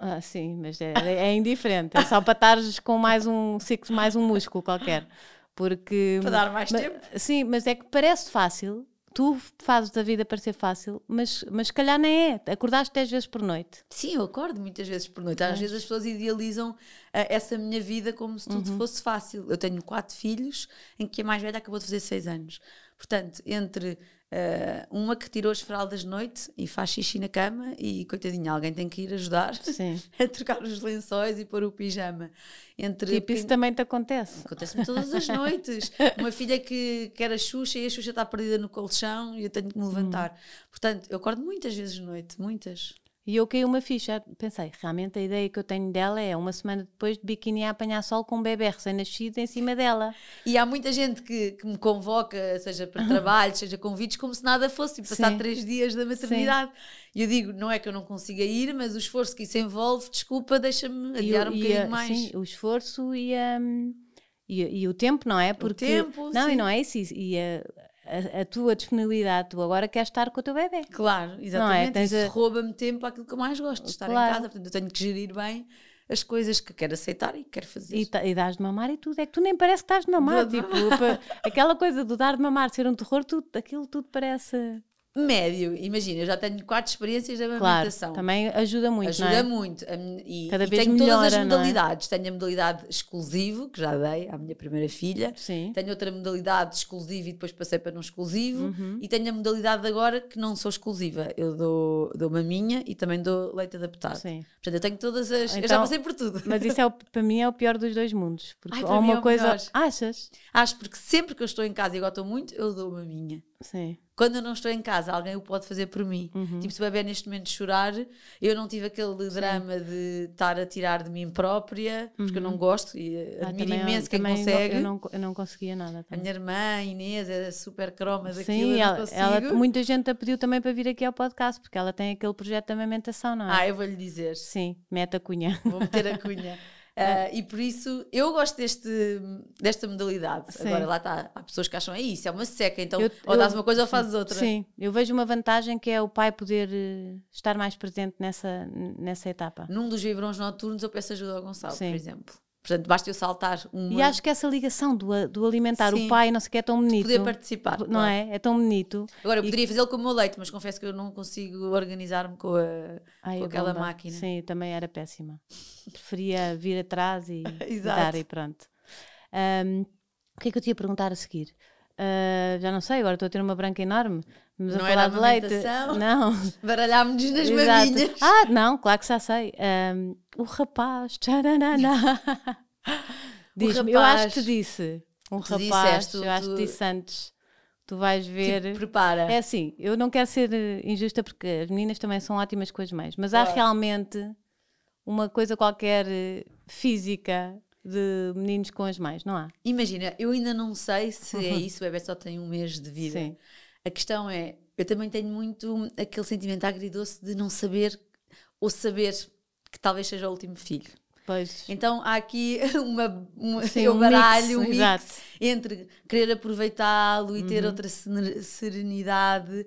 Ah, sim, mas é, é indiferente. É só para estares com mais um ciclo, mais um músculo qualquer. Porque, para dar mais mas, tempo. Sim, mas é que parece fácil, tu fazes a vida parecer fácil, mas, mas se calhar nem é. Acordaste 10 vezes por noite. Sim, eu acordo muitas vezes por noite. Às é. vezes as pessoas idealizam uh, essa minha vida como se tudo uhum. fosse fácil. Eu tenho quatro filhos, em que a mais velha acabou de fazer 6 anos. Portanto, entre Uh, uma que tirou as fraldas de noite e faz xixi na cama e, coitadinha, alguém tem que ir ajudar a trocar os lençóis e pôr o pijama. Entre tipo, isso também te acontece? Acontece-me todas as noites. Uma filha que quer a Xuxa e a Xuxa está perdida no colchão e eu tenho que me levantar. Hum. Portanto, eu acordo muitas vezes de noite, muitas. E eu caí uma ficha, pensei, realmente a ideia que eu tenho dela é uma semana depois de biquíni a apanhar sol com um bebê recém-nascido em cima dela. E há muita gente que, que me convoca, seja para trabalho, seja convites, como se nada fosse, tipo, passar três dias da maternidade. E eu digo, não é que eu não consiga ir, mas o esforço que isso envolve, desculpa, deixa-me adiar eu, um bocadinho mais. Sim, o esforço e hum, E, e, o tempo, não é? Porque, o tempo, não, sim. e não é isso. E, e a, a, tua disponibilidade, tu agora queres estar com o teu bebê. Claro, exatamente. Não é? Isso a... rouba-me tempo àquilo que eu mais gosto, de estar claro. em casa. Portanto, eu tenho que gerir bem as coisas que quero aceitar e quero fazer. E, e dás de mamar e tudo. É que tu nem parece que estás de mamar. tipo, aquela coisa do dar de mamar ser um terror, tudo, aquilo tudo parece médio. Imagina, eu já tenho quatro experiências da amamentação. Claro, também ajuda muito, é? Ajuda é? muito. E, Cada e vez tenho melhora, todas as é? modalidades. É? Tenho a modalidade exclusivo, que já dei à minha primeira filha. Sim. Tenho outra modalidade exclusiva e depois passei para não exclusivo. Uhum. E tenho a modalidade agora que não sou exclusiva. Eu dou, dou maminha e também dou leite adaptado. Sim. Portanto, eu tenho todas as... Então, eu já então, passei por tudo. Mas isso é o, para mim é o pior dos dois mundos. Porque Ai, uma é coisa... Melhor. Achas? Acho, porque sempre que eu estou em casa e gosto muito, eu dou maminha. Sim. Quando eu não estou em casa, alguém o pode fazer por mim. Uhum. Tipo, se o bebê neste momento chorar, eu não tive aquele drama Sim. de estar a tirar de mim própria, porque eu não uhum. gosto e admiro ah, é imenso quem consegue. Eu não, eu não conseguia nada. Também. A minha irmã, Inês, é super croma daquilo. Sim, ela, ela, muita gente a pediu também para vir aqui ao podcast, porque ela tem aquele projeto de amamentação, não é? Ah, eu vou-lhe dizer. Sim, mete a cunha. Vou meter a cunha. Uh, e por isso eu gosto deste, desta modalidade. Sim. Agora lá está, há pessoas que acham é isso, é uma seca, então eu, ou dás uma coisa ou fazes outra. Sim, eu vejo uma vantagem que é o pai poder eh, estar mais presente nessa, nessa etapa. Num dos vibrões noturnos eu peço ajuda ao Gonçalo, sim. por exemplo. Portanto, basta eu saltar uma. E acho que essa ligação do, do alimentar Sim. o pai, não sei o que, é tão bonito. Poder participar. Não claro. é? É tão bonito. Agora, eu poderia e... fazê-lo com o meu leite, mas confesso que eu não consigo organizar-me com, a, Ai, com aquela bomba. máquina. Sim, também era péssima. Preferia vir atrás e dar e pronto. Um, o que é que eu te ia perguntar a seguir? Uh, já não sei, agora estou a ter uma branca enorme, Vamos não a é falar era de leite. Não. Baralhámos-nos nas Exato. Ah, não, claro que já sei. Um, o rapaz. Tchananana. Diz-me, eu acho que te disse. Um rapaz, eu acho que disse antes. Tu vais tipo, ver. Tipo, prepara. É assim, eu não quero ser eh, injusta porque as meninas também são ótimas com as mães, mas há realmente uma coisa qualquer eh, física de meninos com as mães, não há? Imagina, eu ainda não sei se é uhum. isso, o bebê só tem um mês de vida. Sim a questão é, eu também tenho muito aquele sentimento agridoce de não saber ou saber que talvez seja o último filho. Pois. Então há aqui uma, uma Sim, um baralho mix, um mix entre querer aproveitá-lo e uhum. ter outra serenidade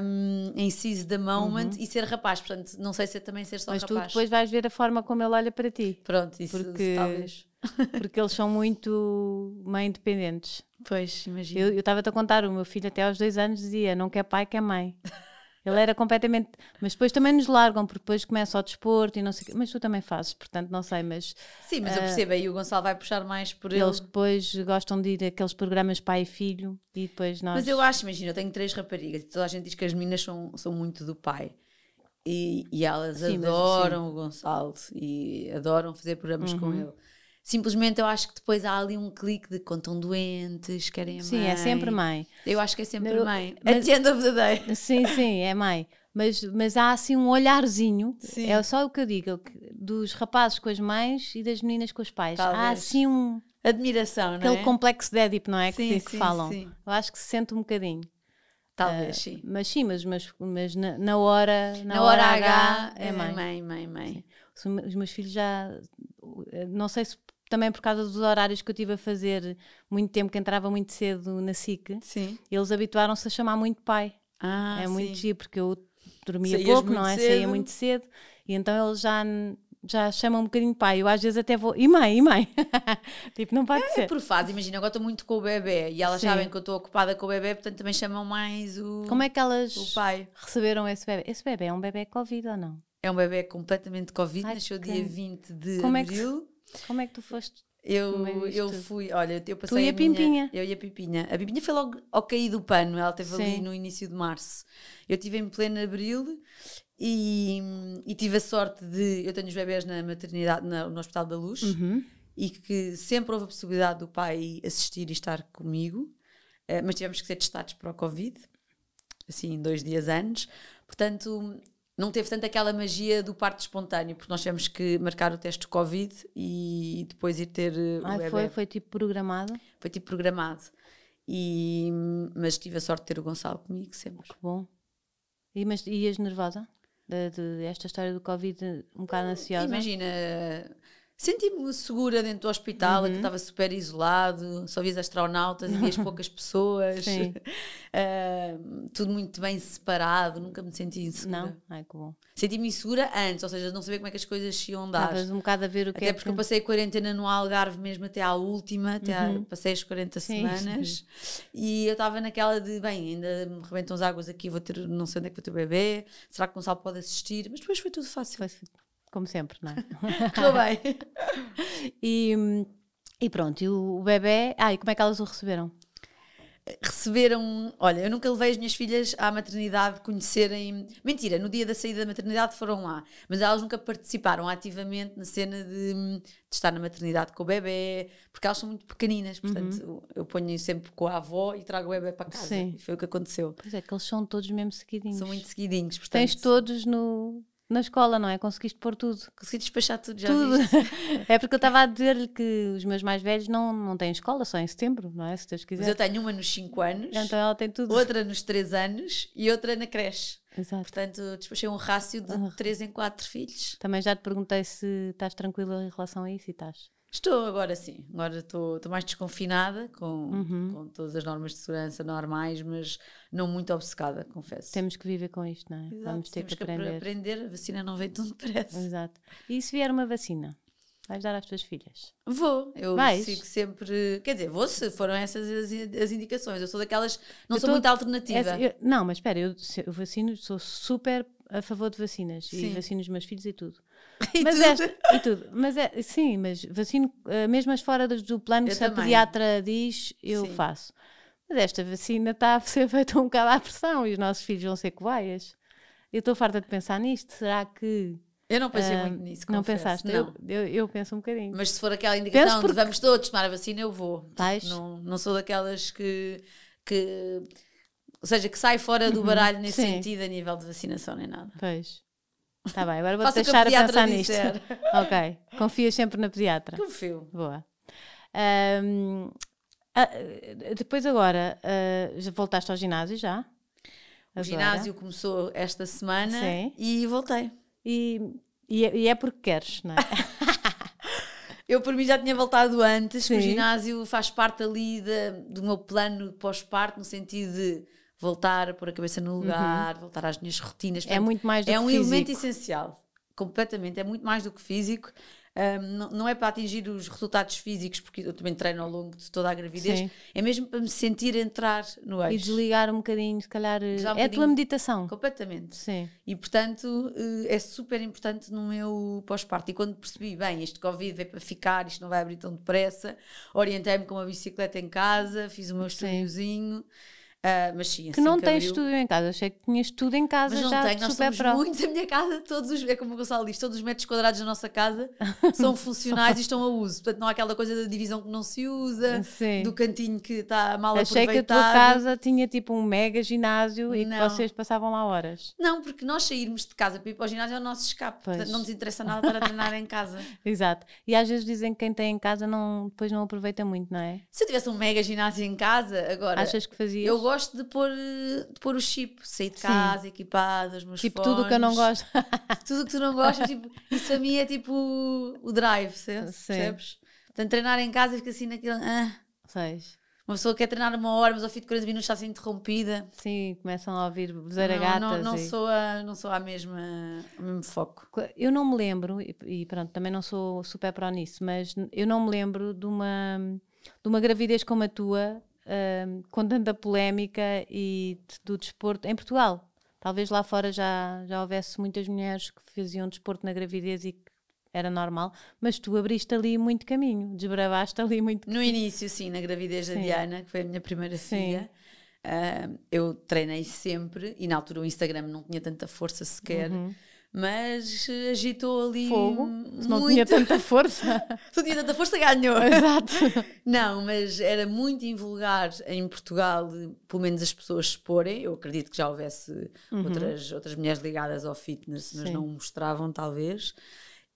um, em seize the moment uhum. e ser rapaz. Portanto, não sei se é também ser só Mas rapaz. Mas tu depois vais ver a forma como ele olha para ti. Pronto, isso porque, talvez. Porque eles são muito mãe dependentes. Pois, imagino. Eu estava-te a contar, o meu filho até aos dois anos dizia: não quer pai, quer mãe. Ele era completamente. Mas depois também nos largam, porque depois começa o desporto e não sei o quê. Mas tu também fazes, portanto, não sei, mas. Sim, mas uh, eu eh, percebo, aí o Gonçalo vai puxar mais por eles. Eles depois gostam de ir àqueles programas pai e filho e depois nós. Mas eu acho, imagina, eu tenho três raparigas e toda a gente diz que as meninas são, são muito do pai. E, e elas sim, adoram mas, o Gonçalo e adoram fazer programas uhum. com ele. Simplesmente eu acho que depois há ali um clique de contam doentes, querem a mãe. Sim, é sempre mãe. Eu acho que é sempre eu, mãe. Mas, Atenda é a verdadeira. Sim, sim, é mãe. Mas, mas há assim um olharzinho, sim. é só o que eu digo, é dos rapazes com as mães e das meninas com os pais. Talvez. Há assim um. Admiração, não Aquele é? complexo de Édipo, não é? Sim, que, sim, que falam. Sim. Eu acho que se sente um bocadinho. Talvez, uh, sim. Mas sim, mas, mas, mas na, na, hora. Na, na hora, hora, H, H é, é mãe. mãe, mãe, mãe. Os meus filhos já. Não sei se também por causa dos horários que eu tive a fazer muito tempo, que entrava muito cedo na SIC, sim. eles habituaram-se a chamar muito pai. Ah, é sim. muito giro, porque eu dormia pouco, não é? Cedo. Saía muito cedo. E então eles já, já chamam um bocadinho pai. Eu às vezes até vou, e mãe, e mãe? tipo, não pode é, ser. É por fase, imagina, agora estou muito com o bebê e elas Sim. sabem que eu estou ocupada com o bebê, portanto também chamam mais o Como é que elas o pai. receberam esse bebê? Esse bebê é um bebê Covid ou não? É um bebê completamente Covid, Ai, nasceu que... dia 20 de Como abril. É que... Como é que tu foste? Eu, é eu fui, olha, eu passei. Tu e a, a Pimpinha. Minha, eu e a Pimpinha. A Pimpinha foi logo ao cair do pano, ela esteve Sim. ali no início de março. Eu estive em pleno abril e, e, tive a sorte de. Eu tenho os bebés na maternidade, na, no Hospital da Luz, uhum. e que sempre houve a possibilidade do pai assistir e estar comigo, eh, mas tivemos que ser testados para o Covid, assim, dois dias antes. Portanto, não teve tanto aquela magia do parto espontâneo, porque nós tivemos que marcar o teste do Covid e depois ir ter ah, o bebê. Foi, foi tipo programado? Foi tipo programado. E, mas tive a sorte de ter o Gonçalo comigo sempre. Que bom. E, mas ias nervosa? De, de, esta história do Covid um bocado hum, ansiosa? Imagina, senti-me segura dentro do hospital, uhum. que estava super isolado, só as astronautas e as poucas pessoas, uh, tudo muito bem separado, nunca me senti insegura. Não? é que bom. Senti-me insegura antes, ou seja, não sabia como é que as coisas se iam dar. Estavas um bocado a ver o que Até é porque eu passei a quarentena no Algarve mesmo até à última, até uhum. passei as 40 sim, semanas sim. e eu estava naquela de, bem, ainda me rebentam as águas aqui, vou ter, não sei onde é que vou ter o bebê, será que o Gonçalo pode assistir? Mas depois foi tudo fácil. Foi, como sempre, não é? Estou bem. e, e pronto, e o, o bebê. Ah, e como é que elas o receberam? Receberam. Olha, eu nunca levei as minhas filhas à maternidade conhecerem. Mentira, no dia da saída da maternidade foram lá, mas elas nunca participaram ativamente na cena de, de estar na maternidade com o bebê, porque elas são muito pequeninas, portanto uhum. eu ponho sempre com a avó e trago o bebê para casa. Sim. E foi o que aconteceu. Pois é, que eles são todos mesmo seguidinhos. São muito seguidinhos, portanto. Tens todos no na escola, não é? Conseguiste pôr tudo. Consegui despachar tudo, já tudo. é porque eu estava a dizer-lhe que os meus mais velhos não, não têm escola, só em setembro, não é? Se Deus quiser. Mas eu tenho uma nos 5 anos, então ela tem tudo. outra nos 3 anos e outra na creche. Exato. Portanto, despachei um rácio de 3 em 4 filhos. Também já te perguntei se estás tranquila em relação a isso e estás. Estou agora sim, agora estou, estou mais desconfinada com, uhum. com todas as normas de segurança normais, mas não muito obcecada, confesso. Temos que viver com isto, não é? Exato, Vamos ter que aprender. que aprender. A vacina não vem tão depressa. Exato. E se vier uma vacina? Vais dar às tuas filhas? Vou, eu sigo sempre. Quer dizer, vou se foram essas as, as indicações. Eu sou daquelas, não eu sou tô, muito alternativa. Essa, eu, não, mas espera, eu, eu vacino, sou super a favor de vacinas sim. e vacino os meus filhos e tudo. e mas tudo. É, e tudo. Mas é, sim, mas vacino, eh, mesmo as fora do plano, eu se também. a pediatra diz, eu sim. faço. Mas esta vacina está a ser feita um bocado à pressão e os nossos filhos vão ser coaias. Eu estou farta de pensar nisto. Será que. Eu não pensei uh, muito nisso. Não pensaste? Não. Eu, eu, eu, penso um bocadinho. Mas se for aquela indicação porque... de vamos todos tomar a vacina, eu vou. Tipo, não, não sou daquelas que. que ou seja, que sai fora do uhum. baralho uhum, nesse sim. sentido a nível de vacinação nem nada. Pois. Está bem, agora vou te deixar a, a pensar nisto. ok. Confias sempre na pediatra? Confio. Boa. Um, ah, depois agora, uh, já voltaste ao ginásio já? O agora. ginásio começou esta semana Sim. e voltei. E, e, é, e é porque queres, não é? Eu, por mim, já tinha voltado antes, o ginásio faz parte ali de, do meu plano pós-parto, no sentido de voltar a pôr a cabeça no uhum. lugar, uhum. voltar às minhas rotinas. É portanto, é muito mais do é que É um físico. elemento essencial, completamente. É muito mais do que físico. Um, não, não, é para atingir os resultados físicos, porque eu também treino ao longo de toda a gravidez, Sim. é mesmo para me sentir entrar no eixo. E desligar um bocadinho, se calhar. Um é bocadinho. a tua meditação. Completamente. Sim. E portanto eh, é super importante no meu pós-parto. E quando percebi, bem, este Covid veio para ficar, isto não vai abrir tão depressa, orientei-me com uma bicicleta em casa, fiz o meu estudiozinho. Sim Uh, mas sim, que assim não que tens estúdio em casa, achei que tinhas tudo em casa. Mas não já tenho, nós super muito a minha casa, todos os, é como o Gonçalo diz, todos os metros quadrados da nossa casa são funcionais e estão a uso. Portanto, não há aquela coisa da divisão que não se usa, sim. do cantinho que está mal achei aproveitado. Achei que a tua casa tinha tipo um mega ginásio e não. que vocês passavam lá horas. Não, porque nós sairmos de casa para ir para o ginásio é o nosso escape, pois. portanto não nos interessa nada para treinar em casa. Exato. E às vezes dizem que quem tem em casa não, depois não aproveita muito, não é? Se eu tivesse um mega ginásio em casa, agora... Achas que fazias? Eu gosto gosto de pôr, de pôr o chip, sair de casa, equipada, os meus Tipo, fones, tudo que eu não gosto. tudo que tu não gostas, tipo, isso a mim é tipo o drive, percebes? Portanto, treinar em casa fica assim naquele. Ah. Seis. Uma pessoa quer treinar uma hora, mas ao fim de 40 minutos está assim interrompida. Sim, começam a ouvir zaragatas. Não, não, não, e... sou, a, não sou a mesma, mesmo foco. Eu não me lembro, e pronto, também não sou super pró nisso, mas eu não me lembro de uma, de uma gravidez como a tua com tanta polémica e do desporto em Portugal. Talvez lá fora já, já houvesse muitas mulheres que faziam desporto na gravidez e que era normal, mas tu abriste ali muito caminho, desbravaste ali muito No início, sim, na gravidez sim. da Diana, que foi a minha primeira filha, uh, eu treinei sempre e na altura o Instagram não tinha tanta força sequer. Uhum mas eh, agitou ali. Fogo. Se não muito... tinha tanta força. Se não tinha tanta força, ganhou. Exato. Não, mas era muito invulgar em Portugal, pelo menos as pessoas exporem. Eu acredito que já houvesse uhum. outras, outras mulheres ligadas ao fitness, mas Sim. não mostravam, talvez.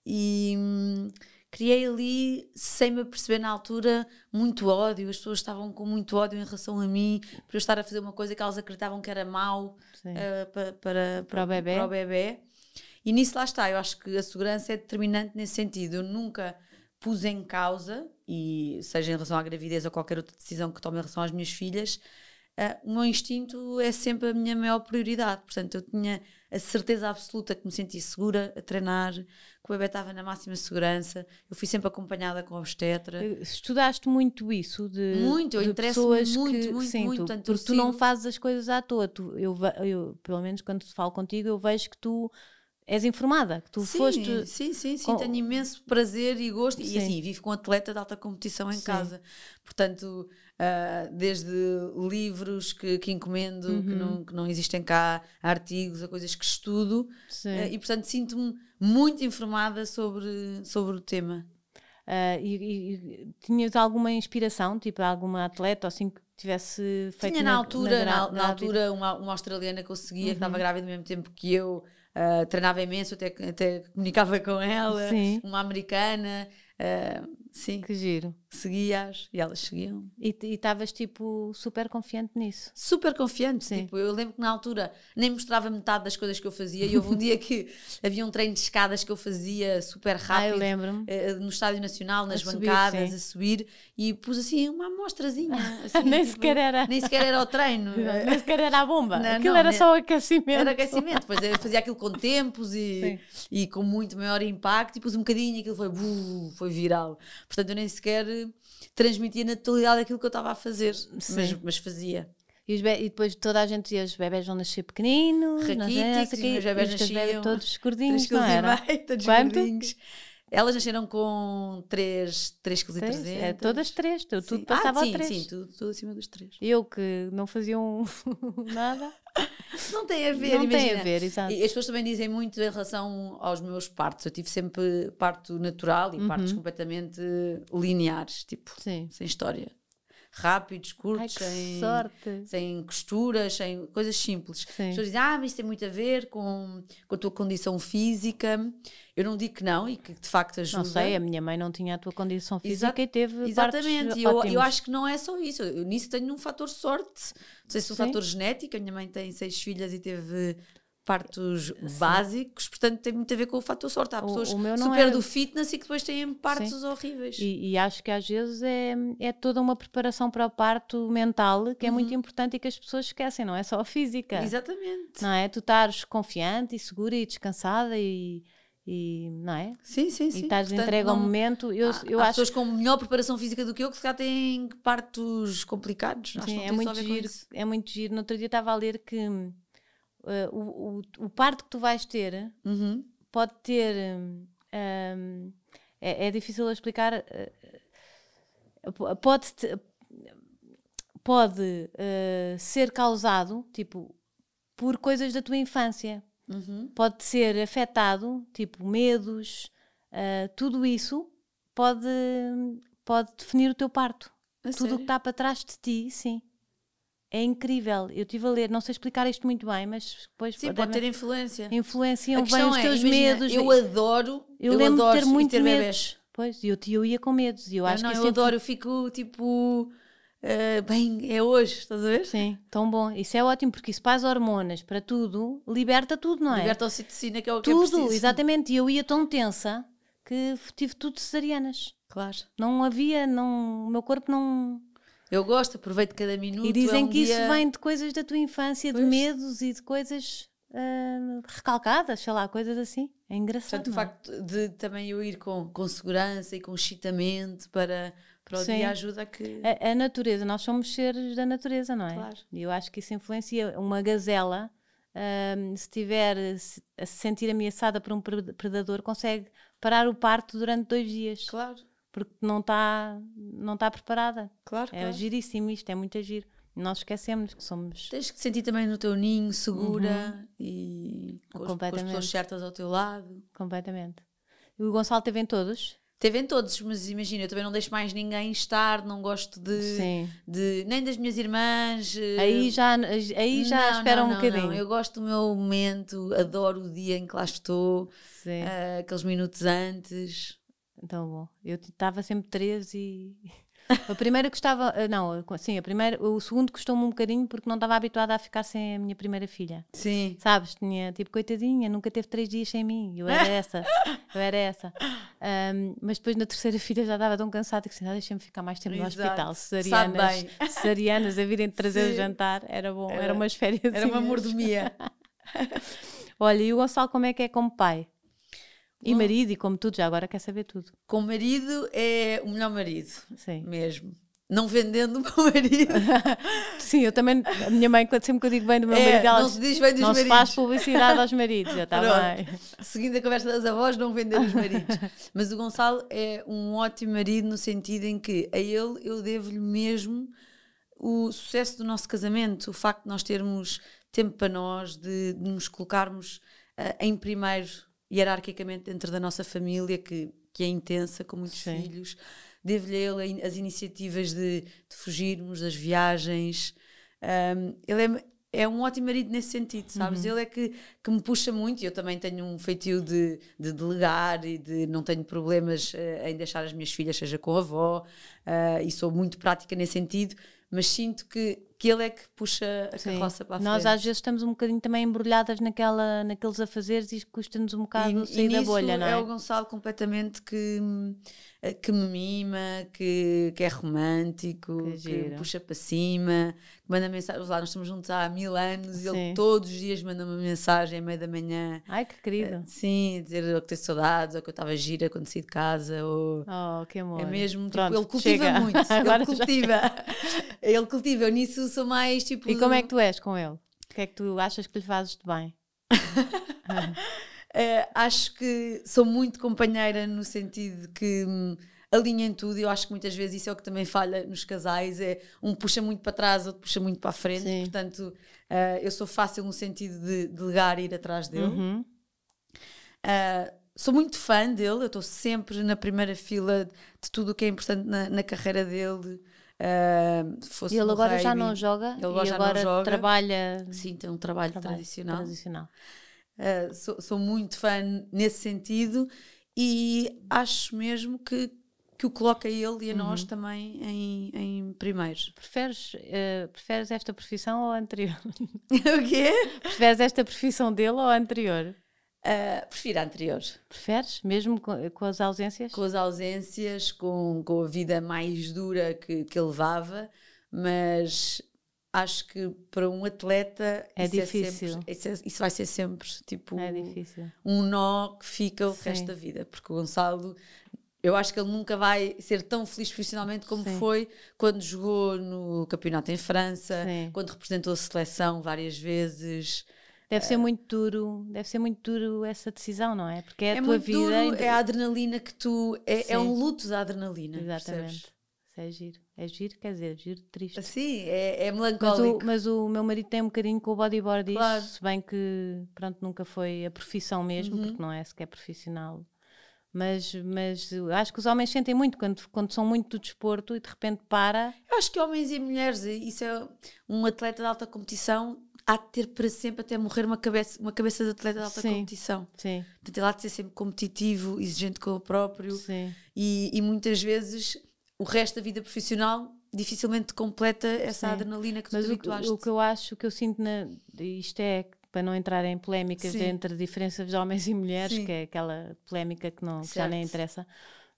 E hum, criei ali, sem me perceber na altura, muito ódio. As pessoas estavam com muito ódio em relação a mim, por eu estar a fazer uma coisa que elas acreditavam que era mau uh, eh, para, para, para, o bebê. Para o bebê. E nisso lá está, eu acho que a segurança é determinante nesse sentido. Eu nunca pus em causa, e seja em relação à gravidez ou qualquer outra decisão que tome em relação às minhas filhas, uh, o meu instinto é sempre a minha maior prioridade. Portanto, eu tinha a certeza absoluta que me sentia segura a treinar, que o bebê estava na máxima segurança, eu fui sempre acompanhada com a obstetra. Estudaste muito isso? De, muito, eu interesso muito, que, muito, sim, muito. Tu, porque tu sigo... não fazes as coisas à toa. Tu, eu, eu, pelo menos quando falo contigo, eu vejo que tu és informada, que tu sim, foste. Sim, sim, sim, tenho imenso prazer e gosto. Sim. E assim, vivo com atleta de alta competição em sim. casa. Portanto, uh, desde livros que, que encomendo, uhum. que, não, que não existem cá, artigos, a coisas que estudo. Uh, e portanto, sinto-me muito informada sobre, sobre o tema. Uh, e, e tinhas alguma inspiração, tipo alguma atleta ou assim que tivesse feito Tinha na, altura, na, na, na altura uma, uma, australiana que eu seguia uhum. que estava uhum. grávida ao mesmo tempo que eu ah, treinava imenso, até, até comunicava com ela, sim. uma americana. Uh, sim. Que giro seguias e elas seguiam. E estavas tipo super confiante nisso? Super confiante, sim. Tipo, eu lembro que na altura nem mostrava metade das coisas que eu fazia e houve um dia que havia um treino de escadas que eu fazia super rápido. Ah, eu lembro eh, eh, No Estádio Nacional, nas a bancadas, subir, a subir e pus assim uma amostrazinha. Assim, nem tipo, sequer era. Nem sequer era o treino. nem sequer era a bomba. Não, aquilo não, era só o aquecimento. Era aquecimento, pois eu fazia aquilo com tempos e, e com muito maior impacto e pus um bocadinho e aquilo foi, foi viral. Portanto, eu nem sequer transmitia na totalidade aquilo que eu estava a fazer, mas, mas, fazia. E, e, depois toda a gente dizia, os bebés vão nascer pequeninos, raquíticos, é, os bebés nasciam todos gordinhos, não era? Meio, todos Quanto? gordinhos. Elas nasceram com 3 3 quilos é, Todas 3, tu, tudo ah, passava ah, sim, a 3. Sim, tudo, tudo acima dos 3. Eu que não fazia um nada. não tem a ver, Não imagina. tem a ver, exato. E as pessoas também dizem muito em relação aos meus partos. Eu tive sempre parto natural e uhum. partos completamente lineares, tipo, sim. sem história rápidos, curtos, Ai, sem, sorte. sem costuras, sem coisas simples. Sim. As pessoas dizem, ah, mas isso tem muito a ver com, com a tua condição física. Eu não digo que não e que de facto ajuda. Não sei, a minha mãe não tinha a tua condição física e teve Exatamente, e eu, eu, acho que não é só isso. Eu nisso tenho um fator sorte. Não sei se é um fator genético, a minha mãe tem seis filhas e teve partos básicos, portanto tem muito a ver com o fator sorte. Há pessoas o, o super é... do fitness e que depois têm partos Sim. horríveis. E, e, acho que às vezes é, é toda uma preparação para o parto mental que é uhum. muito importante e que as pessoas esquecem, não é só a física. Exatamente. Não é? Tu estás confiante e segura e descansada e e não é? Sim, sim, sim. E estás Portanto, entregue ao não, momento. Eu, há, eu há acho pessoas com melhor preparação física do que eu que se calhar têm partos complicados. Sim, é, muito giro, é muito giro. No outro dia estava a ler que uh, o, o, o, parto que tu vais ter uhum. pode ter. Um, ehm, ehm, é, é, difícil explicar. Uh, pode, pode uh, ser causado, tipo, por coisas da tua infância. Uhum. Pode ser afetado, tipo, medos, tudo isso pode, pode definir o teu parto. A tudo o que está para trás de ti, sim é incrível. Eu estive a ler, não sei explicar isto muito bem, mas depois Sim, pode ter influência. Influenciam bem os é, teus é, imagina, medos. Eu adoro, eu, eu lembro adoro ter muito ter medos. Bebês. Pois, eu, eu ia com medos. Eu, eu ah, acho não, que eu sempre... adoro, eu fico tipo. Uh, bem, é hoje, estás a ver? Sim, tão bom. Isso é ótimo, porque isso para as hormonas, para tudo, liberta tudo, não é? Liberta a ocitocina, que é o que tudo, é Tudo, exatamente. E eu ia tão tensa que tive tudo cesarianas. Claro. Não havia, não, o meu corpo não eu gosto, aproveito cada minuto. E dizem é um que dia... isso vem de coisas da tua infância, pois. de medos e de coisas uh, recalcadas, sei lá, coisas assim. É engraçado. Portanto, o é? facto de também eu ir com, com segurança e com excitamento para, para o Sim. dia ajuda a que. A, a, natureza, nós somos seres da natureza, não é? Claro. E eu acho que isso influencia. Uma gazela, um, se tiver a se sentir ameaçada por um predador, consegue parar o parto durante dois dias. Claro porque não está não tá preparada. Claro, É claro. giríssimo isto, é muito agir. Nós esquecemos que somos. Tens que te sentir também no teu ninho, segura uhum. e com, com as pessoas certas ao teu lado. Completamente. E o Gonçalo teve em todos? Teve em todos, mas imagina, eu também não deixo mais ninguém estar, não gosto de. Sim. de nem das minhas irmãs. Eh, aí já, aí já não, espera não, um não, bocadinho. Não. Eu gosto do meu momento, adoro o dia em que lá estou, uh, aqueles minutos antes. Então bom. Eu estava sempre três e. A primeira gostava. Eh, não, eh, sim, a primeira, o segundo custou-me um bocadinho porque não estava habituada a ficar sem a minha primeira filha. Sim. Sabes? Tinha tipo, coitadinha, nunca teve três dias sem mim. Eu era essa. Eu era essa. Um, mas depois na terceira filha já estava tão cansada que assim, ah, deixa-me ficar mais tempo Exato. no hospital. Cesarianas, cesarianas a virem trazer sim. o jantar. Era bom, era, era umas férias. Era uma mordomia. Olha, e o Gonçalo, como é que é como pai? E marido, e como tudo, já agora quer saber tudo. Com marido é o melhor marido. Sim. Mesmo. Não vendendo o meu marido. Sim, eu também. A minha mãe, sempre que eu digo bem do meu é, marido, ela. Não se diz bem dos não maridos. Não se faz publicidade aos maridos, já está bem. Seguindo a conversa das avós, não vender os maridos. Mas o Gonçalo é um ótimo marido no sentido em que a ele eu devo-lhe mesmo o sucesso do nosso casamento, o facto de nós termos tempo para nós, de, de nos colocarmos uh, em primeiro hierarquicamente dentro da nossa família, que, que é intensa, com muitos Sim. filhos. Devo-lhe ele as iniciativas de, de fugirmos, das viagens. Um, ele é, é um ótimo marido nesse sentido, sabes? Uhum. Ele é que, que me puxa muito e eu também tenho um feitio de, de delegar e de não tenho problemas uh, em deixar as minhas filhas, seja com a avó, uh, e sou muito prática nesse sentido, mas sinto que que ele é que puxa a carroça Sim. para a frente. Nós às vezes estamos um bocadinho também embrulhadas naquela, naqueles afazeres e custa-nos um bocado e, sair e da bolha, não é? é o Gonçalo completamente que, eh, que me mima, que, que é romântico, que, que puxa para cima, que manda mensagem. Lá nós estamos juntos há mil anos Sim. e ele todos os dias manda uma mensagem à meia da manhã. Ai, que querido. Eh, sim, dizer ou que tenho saudades, ou que eu estava gira quando saí de casa, ou... Oh, que amor. É mesmo, tipo, Pronto, ele cultiva chega. muito. ele cultiva. ele cultiva, eu nisso sou mais tipo. E como é que tu és com ele? O que é que tu achas que lhe fazes de bem? uh, acho que sou muito companheira no sentido de que hum, alinha em tudo. Eu acho que muitas vezes isso é o que também falha nos casais: é um puxa muito para trás, outro puxa muito para a frente. Sim. Portanto, uh, eu sou fácil no sentido de delegar e ir atrás dele. Uhum. Uh, sou muito fã dele, eu estou sempre na primeira fila de tudo o que é importante na, na carreira dele. Uh, fosse ele agora rugby, já não joga ele agora, agora joga. trabalha. Sim, tem um trabalho, trabalho tradicional. tradicional. Uh, sou, sou, muito fã nesse sentido e acho mesmo que, que o coloca ele e a uhum. nós também em, em primeiros. Preferes, uh, preferes esta profissão ou a anterior? o quê? Preferes esta profissão dele ou a anterior? Uh, prefiro a anterior. Preferes? Mesmo com, com, as ausências? Com as ausências, com, com a vida mais dura que, que levava, mas acho que para um atleta é isso difícil. É sempre, isso, é, isso, vai ser sempre tipo é um nó que fica o Sim. resto da vida, porque o Gonçalo. Eu acho que ele nunca vai ser tão feliz profissionalmente como Sim. foi quando jogou no campeonato em França, Sim. quando representou a seleção várias vezes. Deve ser muito duro, deve ser muito duro essa decisão, não é? Porque é, é tua vida. Duro, É a adrenalina que tu. É, é um luto da adrenalina. Exatamente. é giro. É giro, quer dizer, giro triste. Sim, é, é melancólico. Mas o, mas o, meu marido tem um bocadinho com o bodyboard claro. se bem que, pronto, nunca foi a profissão mesmo, uhum. porque não é sequer profissional. Mas, mas acho que os homens sentem muito quando, quando são muito do desporto e de repente para. Eu acho que homens e mulheres, isso é um atleta de alta competição há de ter para sempre até morrer uma cabeça, uma cabeça de atleta de alta sim, competição. Sim. Portanto, ele há de ser sempre competitivo, exigente com o próprio sim. E, e muitas vezes o resto da vida profissional dificilmente completa essa sim. adrenalina que tu Mas tu habituaste. O, o que eu acho, o que eu sinto, na, isto é para não entrar em polémicas sim. entre diferenças de homens e mulheres, sim. que é aquela polémica que, não, que já nem interessa,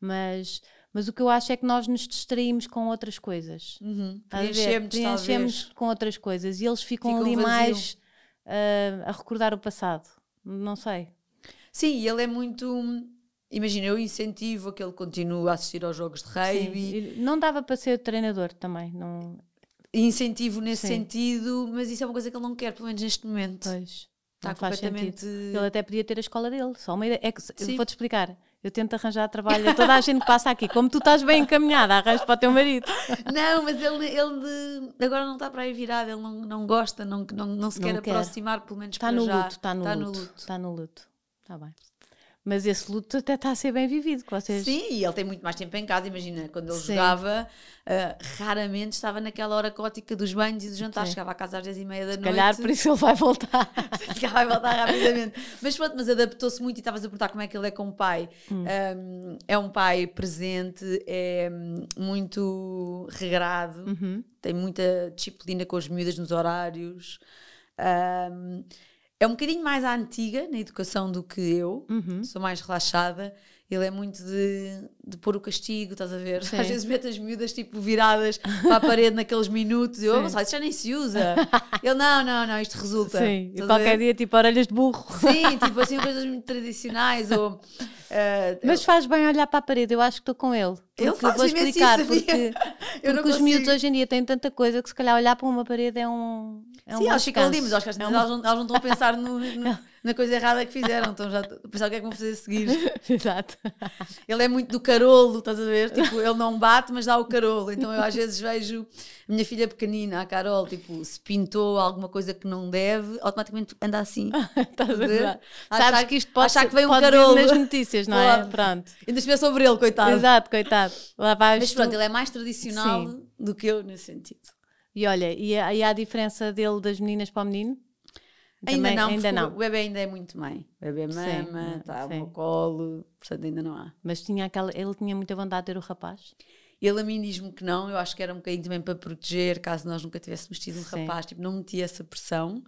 mas mas o que eu acho é que nós nos distraímos com outras coisas. Uhum. Preenchemos, Preenchemos com outras coisas e eles ficam, ficam ali vazio. mais uh, a recordar o passado. Não sei. Sim, e ele é muito. Imagina, eu incentivo que ele continue a assistir aos jogos de rugby. Não dava para ser treinador também. Não... Incentivo nesse Sim. sentido, mas isso é uma coisa que ele não quer, pelo menos neste momento. Pois. Está completamente. Ele até podia ter a escola dele. Só uma ideia. É que, vou-te explicar eu tento arranjar trabalho a toda a gente que passa aqui. Como tu estás bem encaminhada, arranjo para o teu marido. Não, mas ele, ele agora não está para aí virado, ele não, não gosta, não, não, não se não quer, quer, aproximar, pelo menos está no já. Luto, está no está luto. Está no luto. Está no luto. Está bem. Mas esse luto até está a ser bem vivido com vocês. Sim, e ele tem muito mais tempo em casa. Imagina, quando ele Sim. jogava, uh, raramente estava naquela hora cótica dos banhos e do jantar. Sim. Chegava a casa às 10 e meia da Se noite. calhar por isso ele vai voltar. Se calhar vai voltar rapidamente. Mas pronto, mas adaptou-se muito e estavas a perguntar como é que ele é com o pai. Hum. Um, é um pai presente, é hum, muito regrado, uhum. tem muita disciplina com as miúdas nos horários. Um, é um bocadinho mais à antiga na educação do que eu, uhum. sou mais relaxada ele é muito de, de pôr o castigo, estás a ver? Sim. Às vezes mete as miúdas tipo viradas para a parede naqueles minutos. Eu, oh, mas isso já nem se usa. Ele, não, não, não, isto resulta. Sim, e qualquer dia tipo orelhas de burro. Sim, tipo assim, coisas muito tradicionais. Ou, uh, mas faz bem olhar para a parede, eu acho que estou com ele. Ele faz vou explicar, isso, porque, eu porque os miúdos hoje em dia têm tanta coisa que se calhar olhar para uma parede é um. É um Sim, elas ficam ali, mas acho que é elas, não, elas não estão a pensar no, no na coisa errada que fizeram. Então já pensar o que é que vão fazer a seguir. Exato. Ele é muito do carolo, estás a ver? Tipo, ele não bate, mas dá o carolo. Então eu às vezes vejo a minha filha pequenina, a Carol, tipo, se pintou alguma coisa que não deve, automaticamente anda assim. estás a ver? Sabes que isto pode achar que vem um carolo. nas notícias, não é? Pronto. Ainda se vê sobre ele, coitado. Exato, coitado. Lá vai. mas pronto, ele é mais tradicional Sim. do que eu nesse sentido. E olha, e e há a diferença dele das meninas para o menino? Também, ainda não, ainda não. O bebê ainda é muito mãe. O bebê é mama, está no colo, portanto ainda não há. Mas tinha aquela, ele tinha muita vontade de ter o rapaz? Ele a mim diz-me que não, eu acho que era um bocadinho também para proteger, caso nós nunca tivéssemos tido um sim. rapaz, tipo, não metia essa pressão.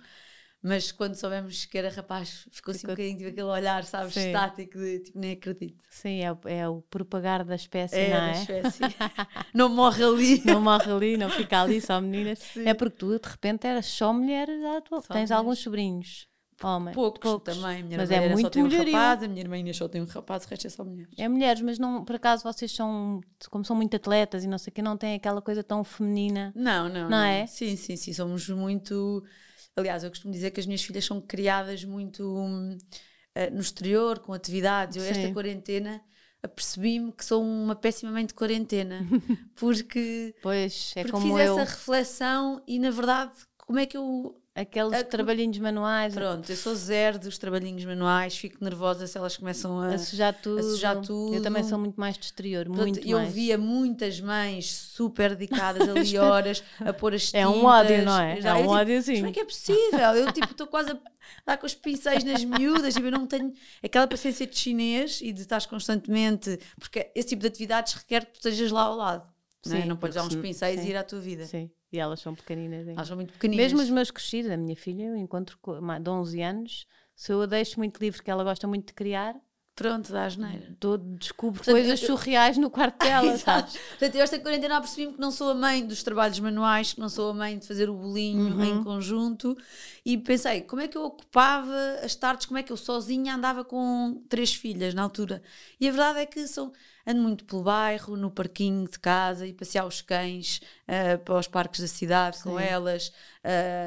Mas quando soubemos que era rapaz, ficou, assim um bocadinho tipo, tipo, aquele olhar, sabes, Sim. estático de tipo, nem acredito. Sim, é, é o propagar da espécie, é, não é? Da espécie. não morre ali. Não morre ali, não fica ali só meninas Sim. É porque tu de repente eras só mulher à tua. Só Tens alguns sobrinhos. Homem, poucos, poucos, também. mas é muito só tem um rapaz, a minha irmã só tem um rapaz, o resto é só mulheres. É mulheres, mas não, por acaso vocês são, como são muito atletas e não sei o que, não têm aquela coisa tão feminina. Não, não. Não, não. é? Sim, sim, sim. Somos muito Aliás, eu costumo dizer que as minhas filhas são criadas muito um, uh, eh, no exterior, com atividades. Eu, esta quarentena, apercebi-me que sou uma péssima mãe de quarentena. Porque, pois, é porque fiz eu. essa reflexão e, na verdade, como é que eu Aqueles a... trabalhinhos manuais. Pronto, eu sou zero dos trabalhinhos manuais, fico nervosa se elas começam a, a, sujar, tudo. a sujar tudo. Eu também sou muito mais de exterior, Pronto, muito eu mais. Eu via muitas mães super dedicadas ali horas a pôr as tintas. É um ódio, não é? Já, é um ódio sim. Tipo, Como é que é possível? Eu tipo estou quase a dar com os pincéis nas miúdas, e tipo, eu não tenho aquela paciência de chinês e de estar constantemente, porque esse tipo de atividades requer que tu estejas lá ao lado. Não, é? não podes dar uns pincéis sim, e ir à tua vida. Sim, e elas são pequeninas. Hein? Elas são muito pequeninas. Mesmo os meus crescidos, a minha filha, eu encontro de 11 anos, se eu a deixo muito livre, que ela gosta muito de criar, Pronto, dá asneira. Tô, descubro Portanto, coisas eu... surreais no quarto dela, ah, sabes? Portanto, eu esta quarentena percebi-me que não sou a mãe dos trabalhos manuais, que não sou a mãe de fazer o bolinho uhum. em conjunto e pensei, como é que eu ocupava as tardes, como é que eu sozinha andava com três filhas na altura? E a verdade é que são, ando muito pelo bairro, no parquinho de casa e passear os cães uh, para os parques da cidade Sim. com elas.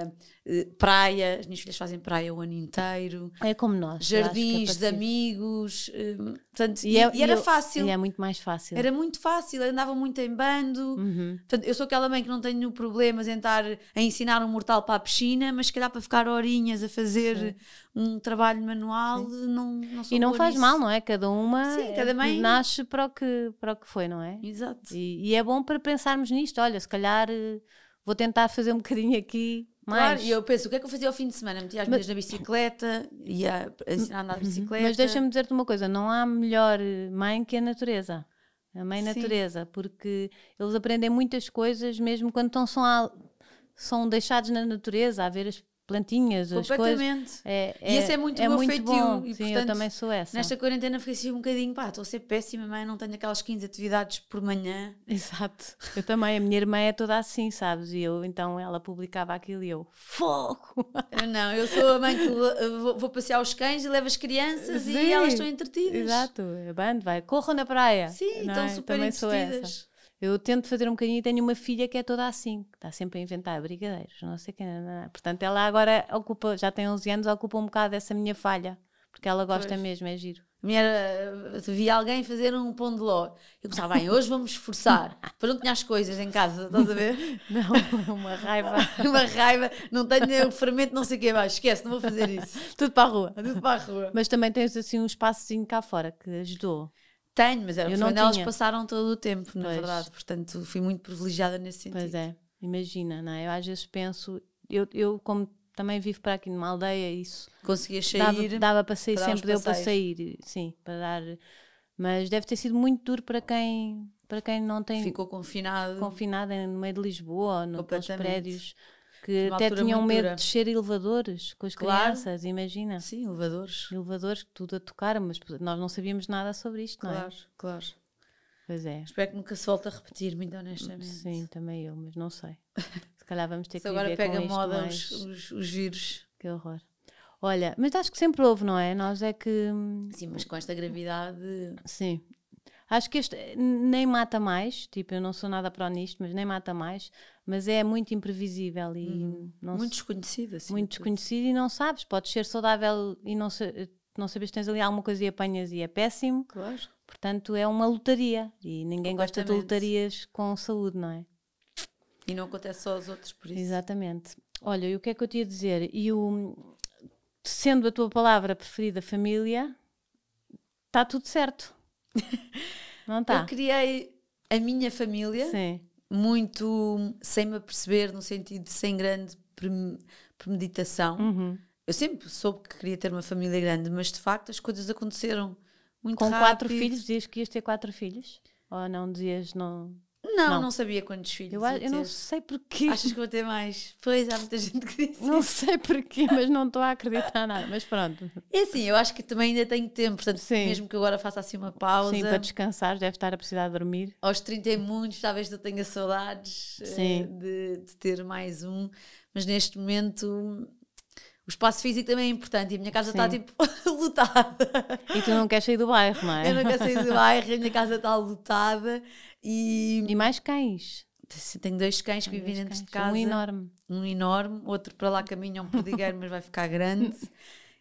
Uh, eh, praia, as minhas filhas fazem praia o ano inteiro. É como nós. É Jardins de amigos. Eh, portanto, e, e, é- e era eu, fácil. E é muito mais fácil. Era muito fácil, andavam muito em bando. Uhum. Portanto, eu sou aquela mãe que não tenho problemas em estar a ensinar um mortal para a piscina, mas se calhar para ficar horinhas a fazer Sim. um trabalho manual, Sim. não, não sou E não faz nisso. mal, não é? Cada uma Sim, é cada mãe... nasce para o, que, para o que foi, não é? Exato. E, e é bom para pensarmos nisto. Olha, se calhar eh, vou tentar fazer um bocadinho aqui mais. Claro, e eu penso, o que é que eu fazia ao fim de semana? Metia as meninas na bicicleta, ia ensinar a andar de uhum. bicicleta. Mas deixa-me dizer-te uma coisa: não há melhor mãe que a natureza. A mãe Sim. natureza, porque eles aprendem muitas coisas mesmo quando estão são são deixados na natureza a ver as plantinhas, as coisas. É, é, e esse é, é muito é muito Bom. Sim, portanto, eu também sou essa. Nesta quarentena fiquei assim um bocadinho, pá, estou a ser péssima, mãe, não tenho aquelas 15 atividades por manhã. Exato. Eu também, a minha irmã é toda assim, sabes? E eu, então, ela publicava aquilo e eu, fogo! não, eu sou a mãe que vou, vou passear os cães e levo as crianças Sim, e elas estão entretidas. Exato, a banda vai, corram na praia. Sim, não estão é? super também entretidas. Sou essa. Eu tento fazer um bocadinho e tenho uma filha que é toda assim, que está sempre a inventar brigadeiros, não sei o que. Portanto, ela agora ocupa, já tem 11 anos, ocupa um bocado dessa minha falha, porque ela gosta pois. mesmo, é giro. Minha, eh, vi alguém fazer um pão de ló. Eu pensava, bem, hoje vamos esforçar. Depois não tinha as coisas em casa, estás a ver? Não, é uma raiva. uma raiva, não tenho fermento, não sei o que mais. Esquece, não vou fazer isso. Tudo para a rua. Tudo para a rua. Mas também tens assim um espaçozinho cá fora que ajudou. Tenho, mas era eu não elas passaram todo o tempo, pois. na verdade. Portanto, fui muito privilegiada nesse sentido. Pois é, imagina, não é? Eu às vezes penso, eu, eu como também vivo para aqui numa aldeia, isso. Conseguias sair? Dava, dava para sair, para sempre deu para sair, sim, para dar. Mas deve ter sido muito duro para quem para quem não tem. Ficou confinado. Confinada no meio de Lisboa, nos prédios que até tinham medo de descer elevadores com as claro. crianças, imagina. Sim, elevadores. Elevadores, tudo a tocar, mas nós não sabíamos nada sobre isto, claro, não é? Claro, claro. Pois é. Espero que nunca se volte a repetir, muito honestamente. Sim, também eu, mas não sei. Se calhar vamos ter que agora viver pega com moda os, os, os vírus. Que horror. Olha, mas acho que sempre houve, não é? Nós é que. Hum, Sim, mas com esta gravidade. Sim, Acho que este nem mata mais, tipo, eu não sou nada pró nisto, mas nem mata mais, mas é muito imprevisível e uhum. muito desconhecido, assim. Muito desconhecido e não sabes, podes ser saudável e não, se, não sabes tens ali alguma coisa e apanhas e é péssimo. Claro. Portanto, é uma lotaria e ninguém gosta de lotarias com saúde, não é? E não acontece só aos outros por isso. Exatamente. Olha, e o que é que eu te ia dizer? E o sendo a tua palavra preferida família, está tudo certo. Não tá. Eu criei a minha família Sim. muito sem me aperceber, no sentido sem grande premeditação. Uhum. Eu sempre soube que queria ter uma família grande, mas de facto as coisas aconteceram muito Com rápido. quatro filhos, dizias que ias ter quatro filhos? Ou não dizias não? Não, não, não, sabia quantos filhos. Eu, eu não sei porquê. Achas que vou ter mais? Pois, há muita gente que diz. Não isso. sei porquê, mas não estou a acreditar nada. Mas pronto. É assim, eu acho que também ainda tenho tempo, portanto, Sim. mesmo que agora faça assim uma pausa. Sim, para descansar, deve estar a precisar de dormir. Aos 30 e muitos, talvez eu tenha saudades eh, de, de, ter mais um, mas neste momento o espaço físico também é importante e a minha casa está tipo lotada. E tu não queres sair do bairro, não é? Eu não quero sair do bairro, a minha casa está lotada e. E mais cães? Tenho dois cães que vivem dentro de casa. Um enorme. Um enorme, outro para lá caminha, é um perdigueiro, mas vai ficar grande.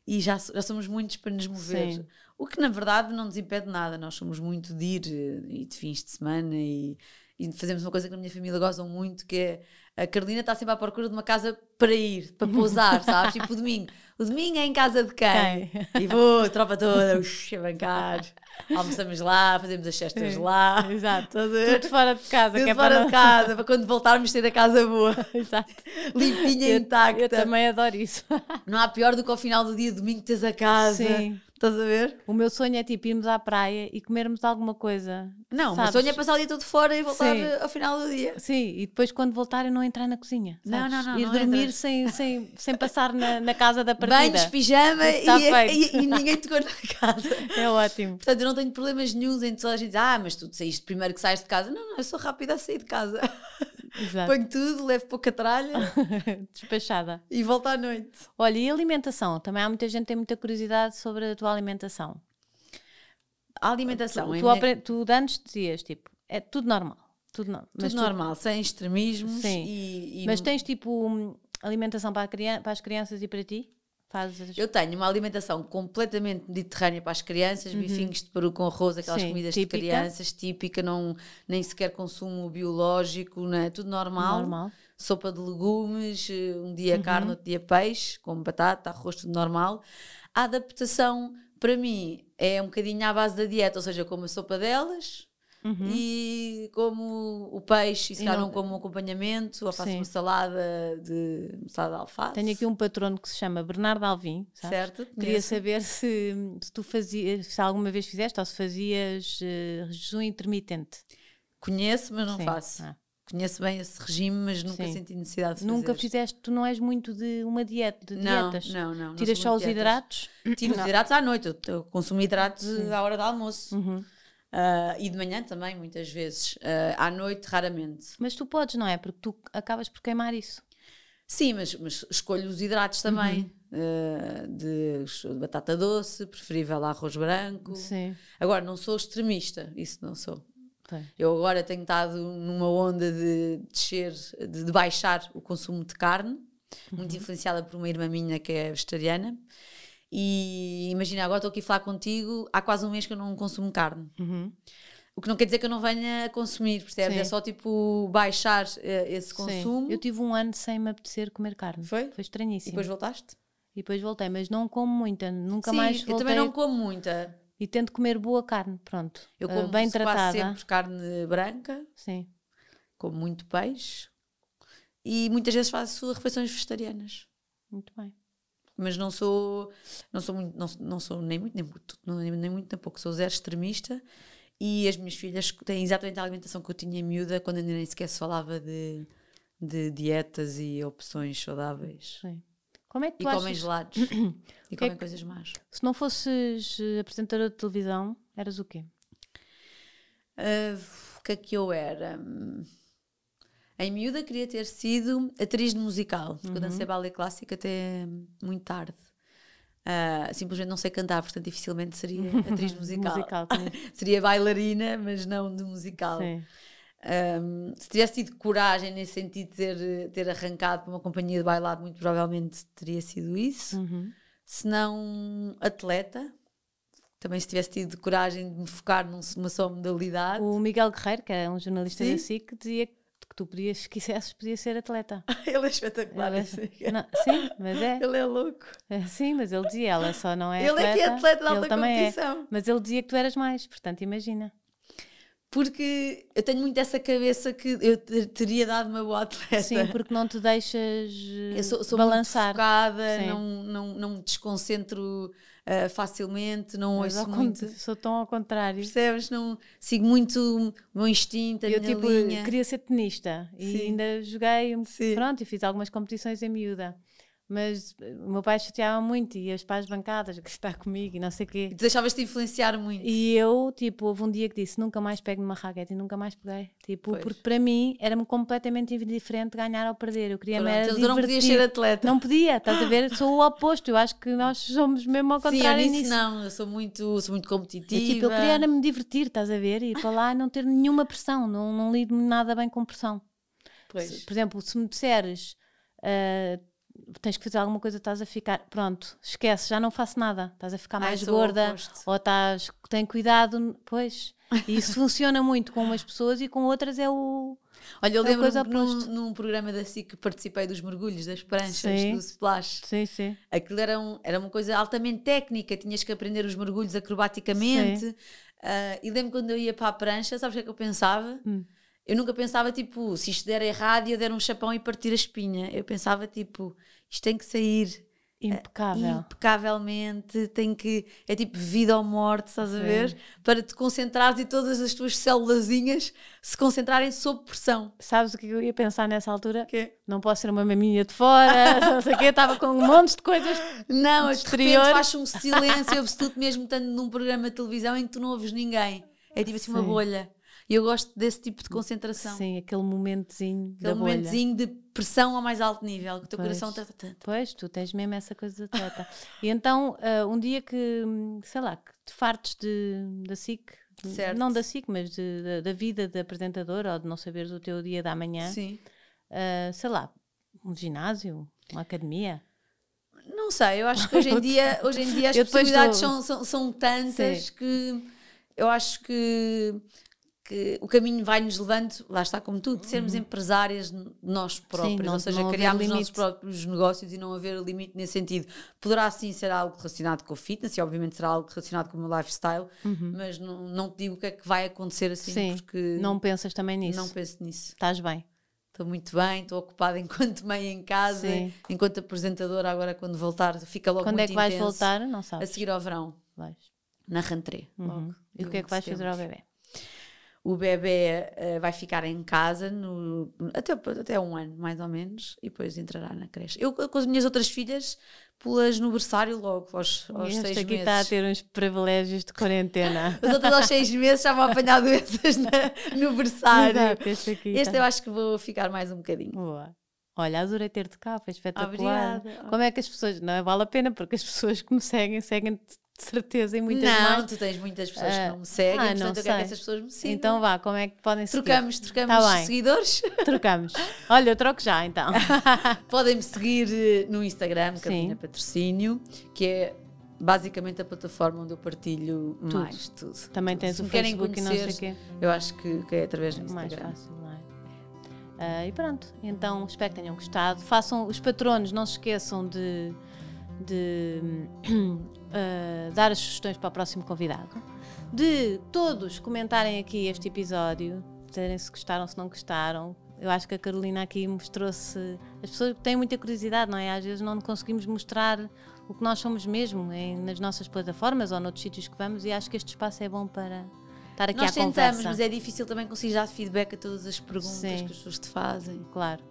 E já, já somos muitos para nos mover. Sim. O que na verdade não nos impede nada, nós somos muito de ir eh, e de fins de semana e, e fazemos uma coisa que a minha família gosta muito que é a Carolina está sempre à procura de uma casa para ir, para pousar, sabes? tipo o domingo. O domingo é em casa de quem? quem? E vou, tipo, tropa toda, a bancar. Almoçamos lá, fazemos as festas lá. Exato, tudo fora de casa. Tudo é fora para... de casa, para quando voltarmos ter a casa boa. Exato. Limpinha, intacta. Eu também adoro isso. Não há pior do que ao final do dia, domingo, teres a casa. Sim Estás a ver? O meu sonho é tipo irmos à praia e comermos alguma coisa. Não, sabes? o meu sonho é passar o dia todo fora e voltar Sim. Eh, ao final do dia. Sim, e depois quando voltar eu não entrar na cozinha. Sabes? Não, não, não. Ir não dormir sem, sem, sem passar na, na casa da partida. Banhos, pijama e, e, e, ninguém tocou na casa. É ótimo. Portanto, eu não tenho problemas nenhum em toda a gente diz, ah, mas tu saíste primeiro que saíste de casa. Não, não, eu sou rápida a sair de casa. Exato. Ponho tudo, levo pouca tralha. Despachada. E volto à noite. Olha, e alimentação? Também há muita gente que tem muita curiosidade sobre a tua alimentação. A alimentação. É tu, tu, minha... tu antes dizias, tipo, é tudo normal. Tudo, no... tudo normal, sem extremismos. Sim. E, e... Mas tens tipo hum, alimentação para, criança, para as crianças e para ti? fazes? Eu tenho uma alimentação completamente mediterrânea para as crianças, uhum. bifinhos de peru com arroz, aquelas Sim, comidas típica. de crianças, típica, não, nem sequer consumo biológico, é tudo normal. normal. Sopa de legumes, um dia uhum. carne, outro dia peixe, com batata, arroz, tudo normal. A adaptação, para mim, é um bocadinho à base da dieta, ou seja, eu como a sopa delas, Uhum. E como o peixe, e se calhar não como um acompanhamento, ou faço Sim. uma salada de salada de alface. Tenho aqui um patrono que se chama Bernardo Alvim, sabes? Certo. Queria saber se, se, tu fazias, se alguma vez fizeste ou se fazias uh, jejum intermitente. Conheço, mas não Sim. faço. Ah conheço bem esse regime, mas nunca Sim. senti necessidade de Nunca fizeste, tu não és muito de uma dieta, de não, dietas. Não, não, não. Tiras só os hidratos? Tiro os hidratos à noite, eu, eu consumo hidratos Sim. à hora do almoço. Uhum. Uh, e de manhã também, muitas vezes. Uh, à noite, raramente. Mas tu podes, não é? Porque tu acabas por queimar isso. Sim, mas, mas escolho os hidratos também. Uhum. Uh, de batata doce, preferível arroz branco. Sim. Agora, não sou extremista, isso não sou. Eu agora tenho estado numa onda de descer, de, de baixar o consumo de carne, uhum. muito influenciada por uma irmã minha que é vegetariana. E imagina, agora estou aqui a falar contigo, há quase um mês que eu não consumo carne. Uhum. O que não quer dizer que eu não venha a consumir, percebes? É só tipo baixar eh, esse consumo. Sim. Eu tive um ano sem me apetecer comer carne. Foi? Foi estranhíssimo. E depois voltaste? E depois voltei, mas não como muita, nunca Sim, mais voltei. eu também não como muita. E tento comer boa carne, pronto. Eu eh, como uh, bem tratada. sempre carne branca. Sim. Como muito peixe. E muitas vezes faço refeições vegetarianas. Muito bem mas não sou, não sou, muito, não, não sou nem muito, nem muito, nem, nem muito, nem pouco, sou zero extremista e as minhas filhas têm exatamente a alimentação que eu tinha miúda quando ainda nem sequer se falava de, de dietas e opções saudáveis. Sim. Como é que tu e achas... É comem gelados e comem é que... coisas más. Se não fosses eh, apresentadora de televisão, eras o quê? Uh, o que é que eu era? Hum, em miúda queria ter sido atriz de musical, porque uhum. eu dancei ballet clássico até muito tarde. Uh, simplesmente não sei cantar, portanto dificilmente seria atriz musical. musical seria bailarina, mas não de musical. Um, se tivesse tido coragem nesse sentido de ter, ter arrancado para uma companhia de bailado, muito provavelmente teria sido isso. Uhum. Se não, atleta. Também se tivesse tido coragem de me focar numa só modalidade. O Miguel Guerreiro, que é um jornalista Sim. da SIC, dizia que que tu podias, se quisesses, podias ser atleta. ele é espetacular, assim. não, sim, mas é. Ele é louco. É, sim, mas ele dizia, ela só não é ele atleta. Ele é que é atleta de alta é. competição. É, mas ele dizia que tu eras mais, portanto, imagina. Porque eu tenho muito essa cabeça que eu teria dado uma boa atleta. Sim, porque não te deixas eu sou, sou balançar. Muito focada, não, não, não me desconcentro uh, facilmente, não Mas ouço muito. Sou tão ao contrário. Percebes? Não, sigo muito o meu instinto, a eu, minha tipo, linha. Eu queria ser tenista e Sim. ainda joguei, Sim. pronto, e fiz algumas competições em miúda. Mas eh, o meu pai chateava muito e as pais bancadas que está comigo e não sei o quê. E tu deixavas-te influenciar muito. E eu, tipo, houve um dia que disse: nunca mais pego numa raquete e nunca mais peguei. Tipo, pois. porque para mim era-me completamente indiferente ganhar ou perder. Eu queria Pronto, então divertir. não podias ser atleta. Não podia, estás a ver? Sou o oposto. Eu acho que nós somos mesmo ao contrário. Sim, eu nisso, nisso. não, eu sou muito, sou muito competitiva. E, é tipo, eu queria era-me divertir, estás a ver? E para lá não ter nenhuma pressão. Não, não lido nada bem com pressão. Pois. Se, por exemplo, se me disseres. Uh, tens que fazer alguma coisa, estás a ficar, pronto, esquece, já não faço nada, estás a ficar ah, mais Ai, gorda, ou estás, tem cuidado, pois. E isso funciona muito com umas pessoas e com outras é o. Olha, eu é lembro-me num, num, programa da SIC que participei dos mergulhos, das pranchas, sim. do splash. Sim, sim. Aquilo era, um, era uma coisa altamente técnica, tinhas que aprender os mergulhos acrobaticamente. Uh, e lembro quando eu ia para a prancha, sabes o que é que eu pensava? Hum eu nunca pensava tipo, se isto der errado ia der um chapão e partir a espinha. Eu pensava tipo, isto tem que sair eh, impecável. Uh, impecavelmente, tem que é tipo vida ou morte, estás a ver? Para te concentrares e todas as tuas célulazinhas se concentrarem sob pressão. Sabes o que eu ia pensar nessa altura? Que? Não posso ser uma maminha de fora, não sei o quê, estava com um monte de coisas. Não, de repente faz um silêncio absoluto mesmo estando num programa de televisão em que tu não ouves ninguém. É tipo assim Sim. uma bolha. E eu gosto desse tipo de concentração. Sim, aquele momentozinho aquele momentozinho bolha. de pressão ao mais alto nível, que o teu pois, coração está tanto. Tá, tá, tá. Pois, tu tens mesmo essa coisa de atleta. e então, uh, um dia que, sei lá, que te fartes de, da SIC, certo. não da SIC, mas de, da vida de apresentadora ou de não saberes o teu dia da manhã, Sim. Uh, sei lá, um ginásio, uma academia. Não sei, eu acho que hoje em dia, hoje em dia as possibilidades estou... são, são, são tantas Sim. que eu acho que que o caminho vai nos levando, lá está como tudo, de sermos uhum. empresárias nós próprios, sim, não, ou seja, criarmos os nossos próprios negócios e não haver limite nesse sentido. Poderá sim ser algo relacionado com o fitness e obviamente será algo relacionado com o meu lifestyle, uhum. mas não, não te digo o que é que vai acontecer assim, sim, porque... não pensas também nisso. Não penso nisso. Estás bem. Estou muito bem, estou ocupada enquanto mãe em casa, sim. enquanto apresentadora, agora quando voltar fica logo quando é muito Quando é que vais voltar? Não sabes. A seguir ao verão. Vais. Na rentrée, uhum. E o que é que vais fazer ao bebê? o bebê uh, vai ficar em casa no, até, até um ano, mais ou menos, e depois entrará na creche. Eu, com as minhas outras filhas, pulas no berçário logo, aos, aos seis meses. Esta aqui está a ter uns privilégios de quarentena. As outras aos seis meses já vão apanhar doenças na, no berçário. Exato, este aqui este eu acho que vou ficar mais um bocadinho. Boa. Olha, adorei ter-te cá, foi espetacular. Obrigada. Como é que as pessoas. Não, é? vale a pena, porque as pessoas que me seguem, seguem-te de certeza, e muitas não, Não, tu tens muitas pessoas uh, que não me ah, seguem, ah, portanto não eu sei. quero que essas pessoas me sigam. Então vá, como é que podem seguir? Trocamos, tá trocamos tá seguidores. Trocamos. Olha, eu troco já então. Podem-me seguir eh, no Instagram, Carolina Patrocínio, que é basicamente a plataforma onde eu partilho tudo. mais tudo. Também tudo. tens Se o Facebook conhecer, e não sei o quê. Eu acho que, que é através do Instagram. Mais fácil, Uh, e pronto, então espero que tenham gostado. Façam os patronos, não se esqueçam de, de uh, dar as sugestões para o próximo convidado, de todos comentarem aqui este episódio, dizerem se gostaram, se não gostaram. Eu acho que a Carolina aqui mostrou-se. As pessoas têm muita curiosidade, não é? Às vezes não conseguimos mostrar o que nós somos mesmo em, nas nossas plataformas ou noutros sítios que vamos, e acho que este espaço é bom para estar aqui Nós tentamos, mas é difícil também conseguir dar feedback a todas as perguntas Sim. que as pessoas te fazem. Claro.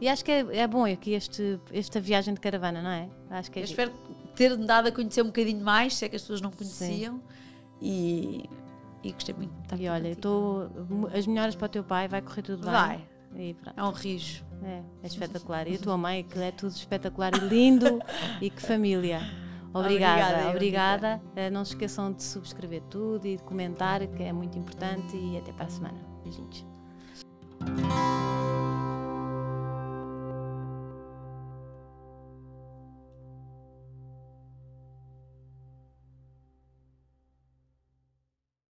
E acho que é, é bom aqui este, esta viagem de caravana, não é? Acho que é Eu espero que ter dado a conhecer um bocadinho mais, se é que as pessoas não conheciam. E, e gostei muito E olha, estou as melhoras para o teu pai, vai correr tudo bem. Vai. É um rijo. É, é espetacular. E a tua mãe, que é tudo espetacular e lindo, e que família. Obrigada, obrigada. obrigada. obrigada. Eh, não se esqueçam de subscrever tudo e de comentar, que é muito importante. E até para a semana. Beijinhos.